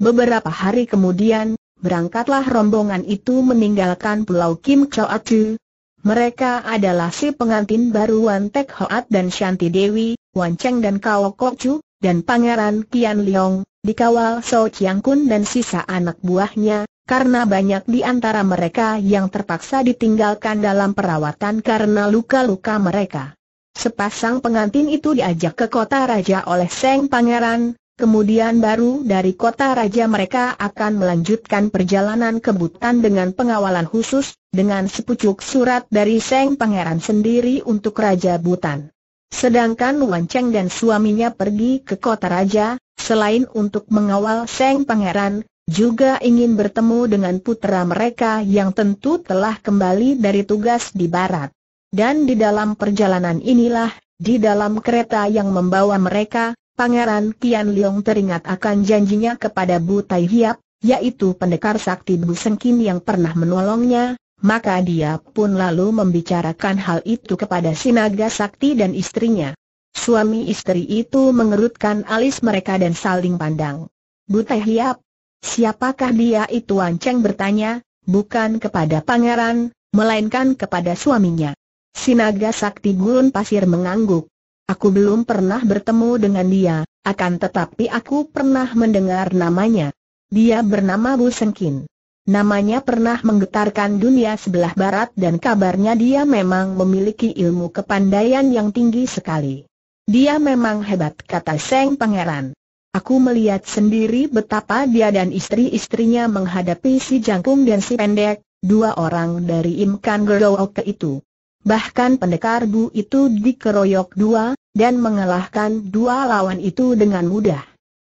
Beberapa hari kemudian, Berangkatlah rombongan itu meninggalkan pulau Kim Choatu. Mereka adalah si pengantin baru Wan Tek Hoat dan Shanti Dewi, Wan Cheng dan Kao Kok Chu, dan Pangeran Kian Leong, dikawal So Chiang Kun dan sisa anak buahnya, karena banyak di antara mereka yang terpaksa ditinggalkan dalam perawatan karena luka-luka mereka. Sepasang pengantin itu diajak ke kota raja oleh Seng Pangeran, Kemudian baru dari kota raja mereka akan melanjutkan perjalanan ke Butan dengan pengawalan khusus, dengan sepucuk surat dari Seng Pangeran sendiri untuk Raja Butan. Sedangkan Wan Cheng dan suaminya pergi ke kota raja, selain untuk mengawal Seng Pangeran, juga ingin bertemu dengan putra mereka yang tentu telah kembali dari tugas di barat. Dan di dalam perjalanan inilah, di dalam kereta yang membawa mereka, Pangeran Kian Leong teringat akan janjinya kepada Bu Tai Hiap, yaitu pendekar sakti Bu Sengkin yang pernah menolongnya, maka dia pun lalu membicarakan hal itu kepada Sinaga Sakti dan istrinya. Suami istri itu mengerutkan alis mereka dan saling pandang. Bu Tai Hiap, siapakah dia itu Anceng bertanya, bukan kepada pangeran, melainkan kepada suaminya. Sinaga Sakti Gurun Pasir mengangguk. Aku belum pernah bertemu dengan dia, akan tetapi aku pernah mendengar namanya. Dia bernama Bu Sengkin. Namanya pernah menggetarkan dunia sebelah barat dan kabarnya dia memang memiliki ilmu kepandaian yang tinggi sekali. Dia memang hebat kata Seng Pangeran. Aku melihat sendiri betapa dia dan istri-istrinya menghadapi si jangkung dan si pendek, dua orang dari Imkan Gerdoke itu. Bahkan pendekar Bu itu dikeroyok dua, dan mengalahkan dua lawan itu dengan mudah.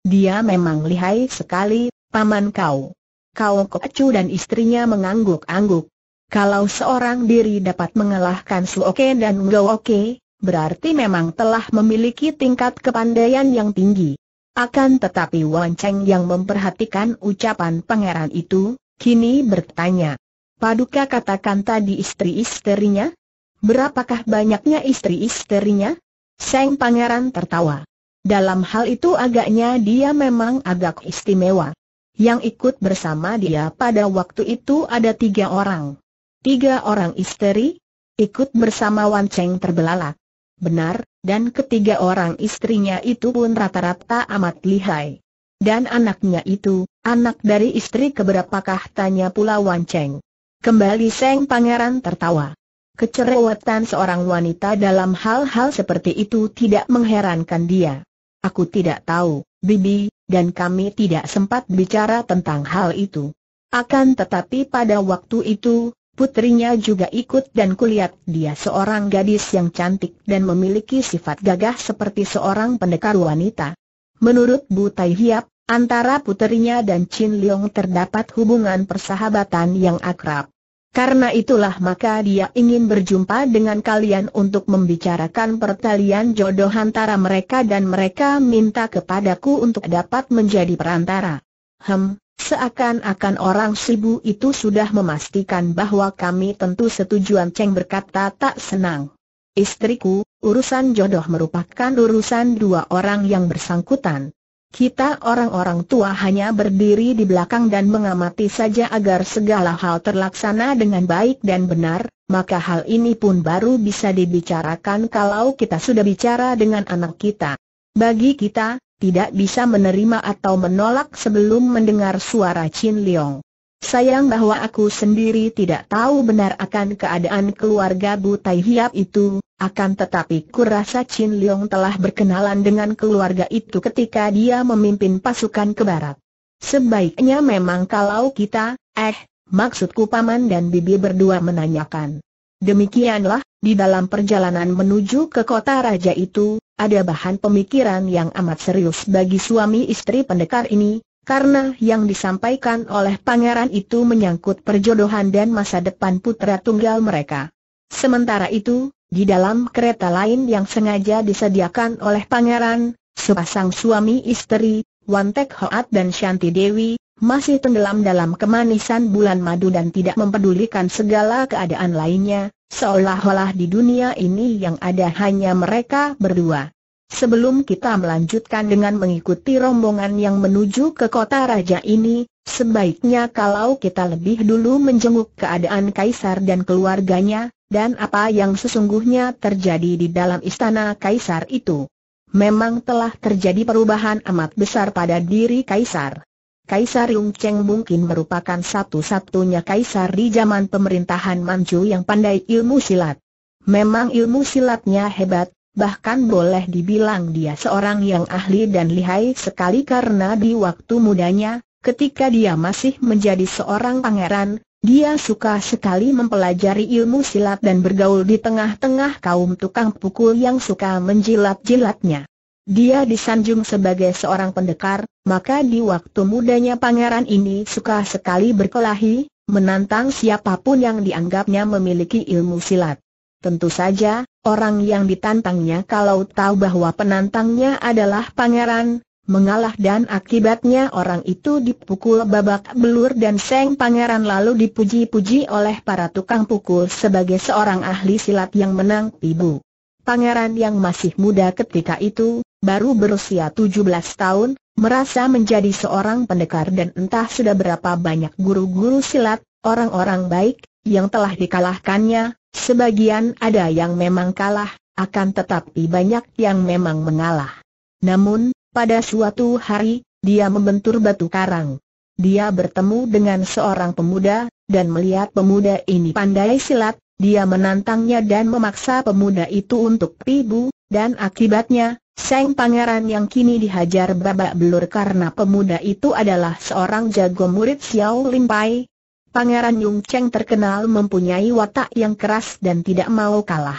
Dia memang lihai sekali, paman kau. Kau Kocu dan istrinya mengangguk-angguk. Kalau seorang diri dapat mengalahkan Suoke dan Gowoke, berarti memang telah memiliki tingkat kepandaian yang tinggi. Akan tetapi Wan Cheng yang memperhatikan ucapan pangeran itu, kini bertanya, Paduka katakan tadi istri-istrinya? Berapakah banyaknya istri-istrinya? Seng Pangeran tertawa. Dalam hal itu agaknya dia memang agak istimewa. Yang ikut bersama dia pada waktu itu ada tiga orang. Tiga orang istri, ikut bersama Wan Cheng terbelalak. Benar, dan ketiga orang istrinya itu pun rata-rata amat lihai. Dan anaknya itu, anak dari istri keberapakah tanya pula Wan Cheng. Kembali Seng Pangeran tertawa. Kecerewetan seorang wanita dalam hal-hal seperti itu tidak mengherankan dia. Aku tidak tahu, Bibi, dan kami tidak sempat bicara tentang hal itu. Akan tetapi pada waktu itu, putrinya juga ikut dan kulihat dia seorang gadis yang cantik dan memiliki sifat gagah seperti seorang pendekar wanita. Menurut Bu Tai Hiap, antara putrinya dan Chin Leong terdapat hubungan persahabatan yang akrab. Karena itulah maka dia ingin berjumpa dengan kalian untuk membicarakan pertalian jodoh antara mereka dan mereka minta kepadaku untuk dapat menjadi perantara. Hem, seakan-akan orang Sibu itu sudah memastikan bahwa kami tentu setujuan Cheng berkata tak senang. Istriku, urusan jodoh merupakan urusan dua orang yang bersangkutan. Kita orang-orang tua hanya berdiri di belakang dan mengamati saja agar segala hal terlaksana dengan baik dan benar, maka hal ini pun baru bisa dibicarakan kalau kita sudah bicara dengan anak kita. Bagi kita, tidak bisa menerima atau menolak sebelum mendengar suara Chin Leong. Sayang bahwa aku sendiri tidak tahu benar akan keadaan keluarga Bu Tai Hiap itu, akan tetapi kurasa Chin Leong telah berkenalan dengan keluarga itu ketika dia memimpin pasukan ke barat. Sebaiknya memang kalau kita, eh, maksudku paman dan bibi berdua menanyakan. Demikianlah, di dalam perjalanan menuju ke kota raja itu, ada bahan pemikiran yang amat serius bagi suami istri pendekar ini, karena yang disampaikan oleh pangeran itu menyangkut perjodohan dan masa depan putra tunggal mereka. Sementara itu, di dalam kereta lain yang sengaja disediakan oleh pangeran, sepasang suami istri, Wantek Hoat dan Shanti Dewi, masih tenggelam dalam kemanisan bulan madu dan tidak mempedulikan segala keadaan lainnya, seolah-olah di dunia ini yang ada hanya mereka berdua. Sebelum kita melanjutkan dengan mengikuti rombongan yang menuju ke kota raja ini, sebaiknya kalau kita lebih dulu menjenguk keadaan kaisar dan keluarganya, dan apa yang sesungguhnya terjadi di dalam istana kaisar itu. Memang telah terjadi perubahan amat besar pada diri kaisar. Kaisar Yung Cheng mungkin merupakan satu-satunya kaisar di zaman pemerintahan Manchu yang pandai ilmu silat. Memang ilmu silatnya hebat, bahkan boleh dibilang dia seorang yang ahli dan lihai sekali karena di waktu mudanya, ketika dia masih menjadi seorang pangeran, dia suka sekali mempelajari ilmu silat dan bergaul di tengah-tengah kaum tukang pukul yang suka menjilat-jilatnya. Dia disanjung sebagai seorang pendekar, maka di waktu mudanya pangeran ini suka sekali berkelahi, menantang siapapun yang dianggapnya memiliki ilmu silat. Tentu saja, orang yang ditantangnya kalau tahu bahwa penantangnya adalah pangeran, mengalah dan akibatnya orang itu dipukul babak belur dan seng pangeran lalu dipuji-puji oleh para tukang pukul sebagai seorang ahli silat yang menang pibu. Pangeran yang masih muda ketika itu, baru berusia 17 tahun, merasa menjadi seorang pendekar dan entah sudah berapa banyak guru-guru silat, orang-orang baik, yang telah dikalahkannya, sebagian ada yang memang kalah, akan tetapi banyak yang memang mengalah. Namun, pada suatu hari, dia membentur batu karang. Dia bertemu dengan seorang pemuda, dan melihat pemuda ini pandai silat, dia menantangnya dan memaksa pemuda itu untuk pibu, dan akibatnya, Seng Pangeran yang kini dihajar babak belur karena pemuda itu adalah seorang jago murid Xiao Limpai, Pangeran Yung Cheng terkenal mempunyai watak yang keras dan tidak mau kalah.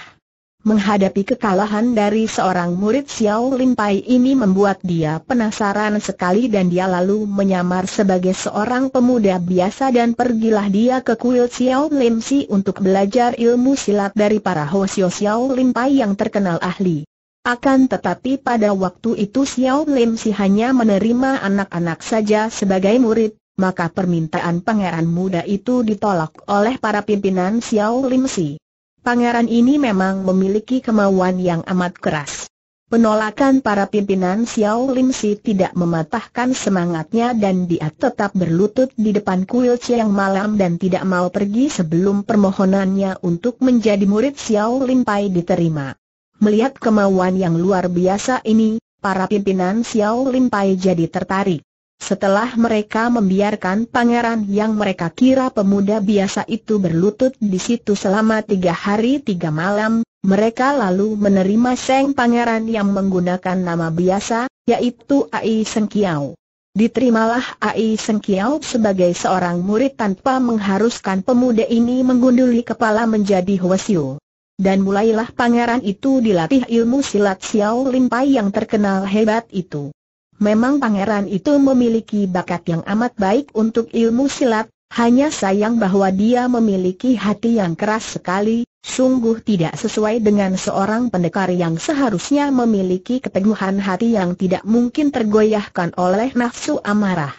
Menghadapi kekalahan dari seorang murid Xiao Lin Pai ini membuat dia penasaran sekali dan dia lalu menyamar sebagai seorang pemuda biasa dan pergilah dia ke kuil Xiao Lin Si untuk belajar ilmu silat dari para Hosio Xiao Lin Pai yang terkenal ahli. Akan tetapi pada waktu itu Xiao Lin Si hanya menerima anak-anak saja sebagai murid, maka permintaan pangeran muda itu ditolak oleh para pimpinan Xiao Lim Si. Pangeran ini memang memiliki kemauan yang amat keras. Penolakan para pimpinan Xiao Lim Si tidak mematahkan semangatnya dan dia tetap berlutut di depan kuil Chiang Malam dan tidak mau pergi sebelum permohonannya untuk menjadi murid Xiao Lim Pai diterima. Melihat kemauan yang luar biasa ini, para pimpinan Xiao Lim Pai jadi tertarik. Setelah mereka membiarkan pangeran yang mereka kira pemuda biasa itu berlutut di situ selama tiga hari tiga malam, mereka lalu menerima Seng Pangeran yang menggunakan nama biasa, yaitu Ai Sengkiau. Diterimalah Ai Sengkiau sebagai seorang murid tanpa mengharuskan pemuda ini menggunduli kepala menjadi Hwasyu. Dan mulailah pangeran itu dilatih ilmu silat Xiao Limpai yang terkenal hebat itu. Memang pangeran itu memiliki bakat yang amat baik untuk ilmu silat, hanya sayang bahwa dia memiliki hati yang keras sekali, sungguh tidak sesuai dengan seorang pendekar yang seharusnya memiliki keteguhan hati yang tidak mungkin tergoyahkan oleh nafsu amarah.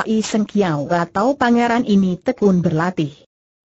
Ai Seng Kiao atau pangeran ini tekun berlatih.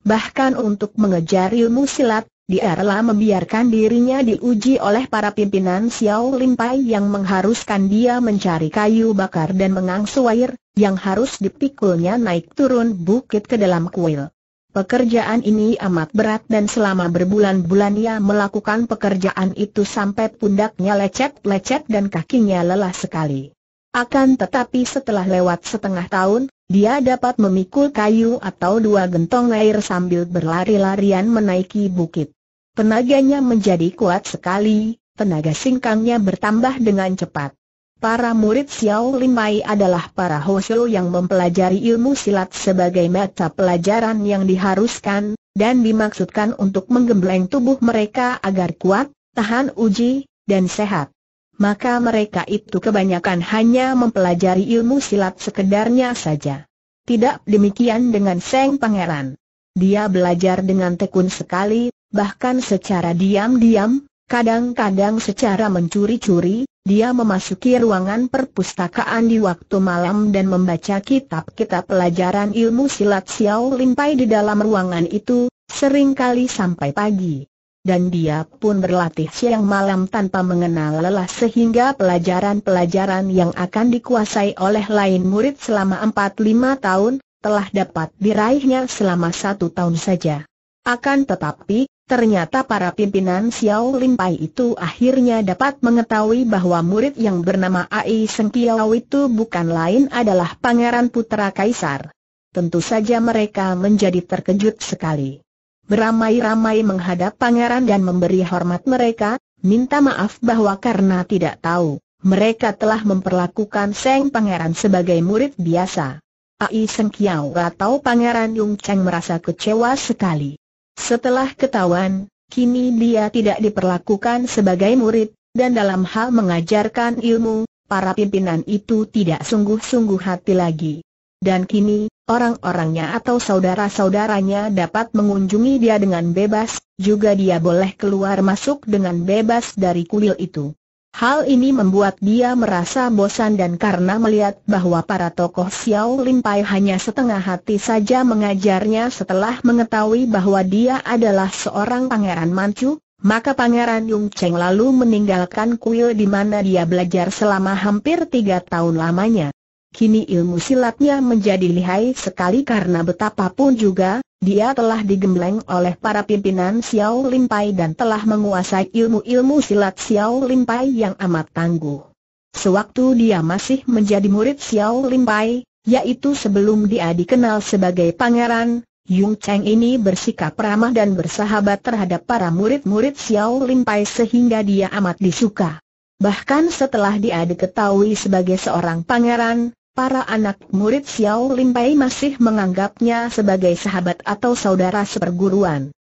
Bahkan untuk mengejar ilmu silat, dia rela membiarkan dirinya diuji oleh para pimpinan Xiao Limpai yang mengharuskan dia mencari kayu bakar dan mengangsu air, yang harus dipikulnya naik turun bukit ke dalam kuil. Pekerjaan ini amat berat dan selama berbulan-bulan ia melakukan pekerjaan itu sampai pundaknya lecet-lecet dan kakinya lelah sekali. Akan tetapi setelah lewat setengah tahun, dia dapat memikul kayu atau dua gentong air sambil berlari-larian menaiki bukit. Tenaganya menjadi kuat sekali, tenaga singkangnya bertambah dengan cepat. Para murid Xiao Limai adalah para hoshu yang mempelajari ilmu silat sebagai mata pelajaran yang diharuskan, dan dimaksudkan untuk menggembleng tubuh mereka agar kuat, tahan uji, dan sehat maka mereka itu kebanyakan hanya mempelajari ilmu silat sekedarnya saja. Tidak demikian dengan Seng Pangeran. Dia belajar dengan tekun sekali, bahkan secara diam-diam, kadang-kadang secara mencuri-curi, dia memasuki ruangan perpustakaan di waktu malam dan membaca kitab-kitab pelajaran ilmu silat Xiao Limpai di dalam ruangan itu, seringkali sampai pagi dan dia pun berlatih siang malam tanpa mengenal lelah sehingga pelajaran-pelajaran yang akan dikuasai oleh lain murid selama 4 lima tahun, telah dapat diraihnya selama satu tahun saja. Akan tetapi, ternyata para pimpinan Xiao Lim itu akhirnya dapat mengetahui bahwa murid yang bernama Ai Seng Kiao itu bukan lain adalah pangeran putra Kaisar. Tentu saja mereka menjadi terkejut sekali beramai-ramai menghadap pangeran dan memberi hormat mereka, minta maaf bahwa karena tidak tahu, mereka telah memperlakukan Seng Pangeran sebagai murid biasa. Ai Seng Kiao atau Pangeran Yung Cheng merasa kecewa sekali. Setelah ketahuan, kini dia tidak diperlakukan sebagai murid, dan dalam hal mengajarkan ilmu, para pimpinan itu tidak sungguh-sungguh hati lagi. Dan kini, orang-orangnya atau saudara-saudaranya dapat mengunjungi dia dengan bebas, juga dia boleh keluar masuk dengan bebas dari kuil itu. Hal ini membuat dia merasa bosan dan karena melihat bahwa para tokoh Xiao Lin Pai hanya setengah hati saja mengajarnya setelah mengetahui bahwa dia adalah seorang pangeran Manchu, maka Pangeran Yung Cheng lalu meninggalkan kuil di mana dia belajar selama hampir tiga tahun lamanya. Kini ilmu silatnya menjadi lihai sekali karena betapapun juga, dia telah digembleng oleh para pimpinan Xiao Limpai dan telah menguasai ilmu-ilmu silat Xiao Limpai yang amat tangguh. Sewaktu dia masih menjadi murid Xiao Limpai, yaitu sebelum dia dikenal sebagai pangeran, Yung Cheng ini bersikap ramah dan bersahabat terhadap para murid-murid Xiao Limpai sehingga dia amat disuka. Bahkan setelah dia diketahui sebagai seorang pangeran, Para anak murid Xiao Limpai masih menganggapnya sebagai sahabat atau saudara seperguruan.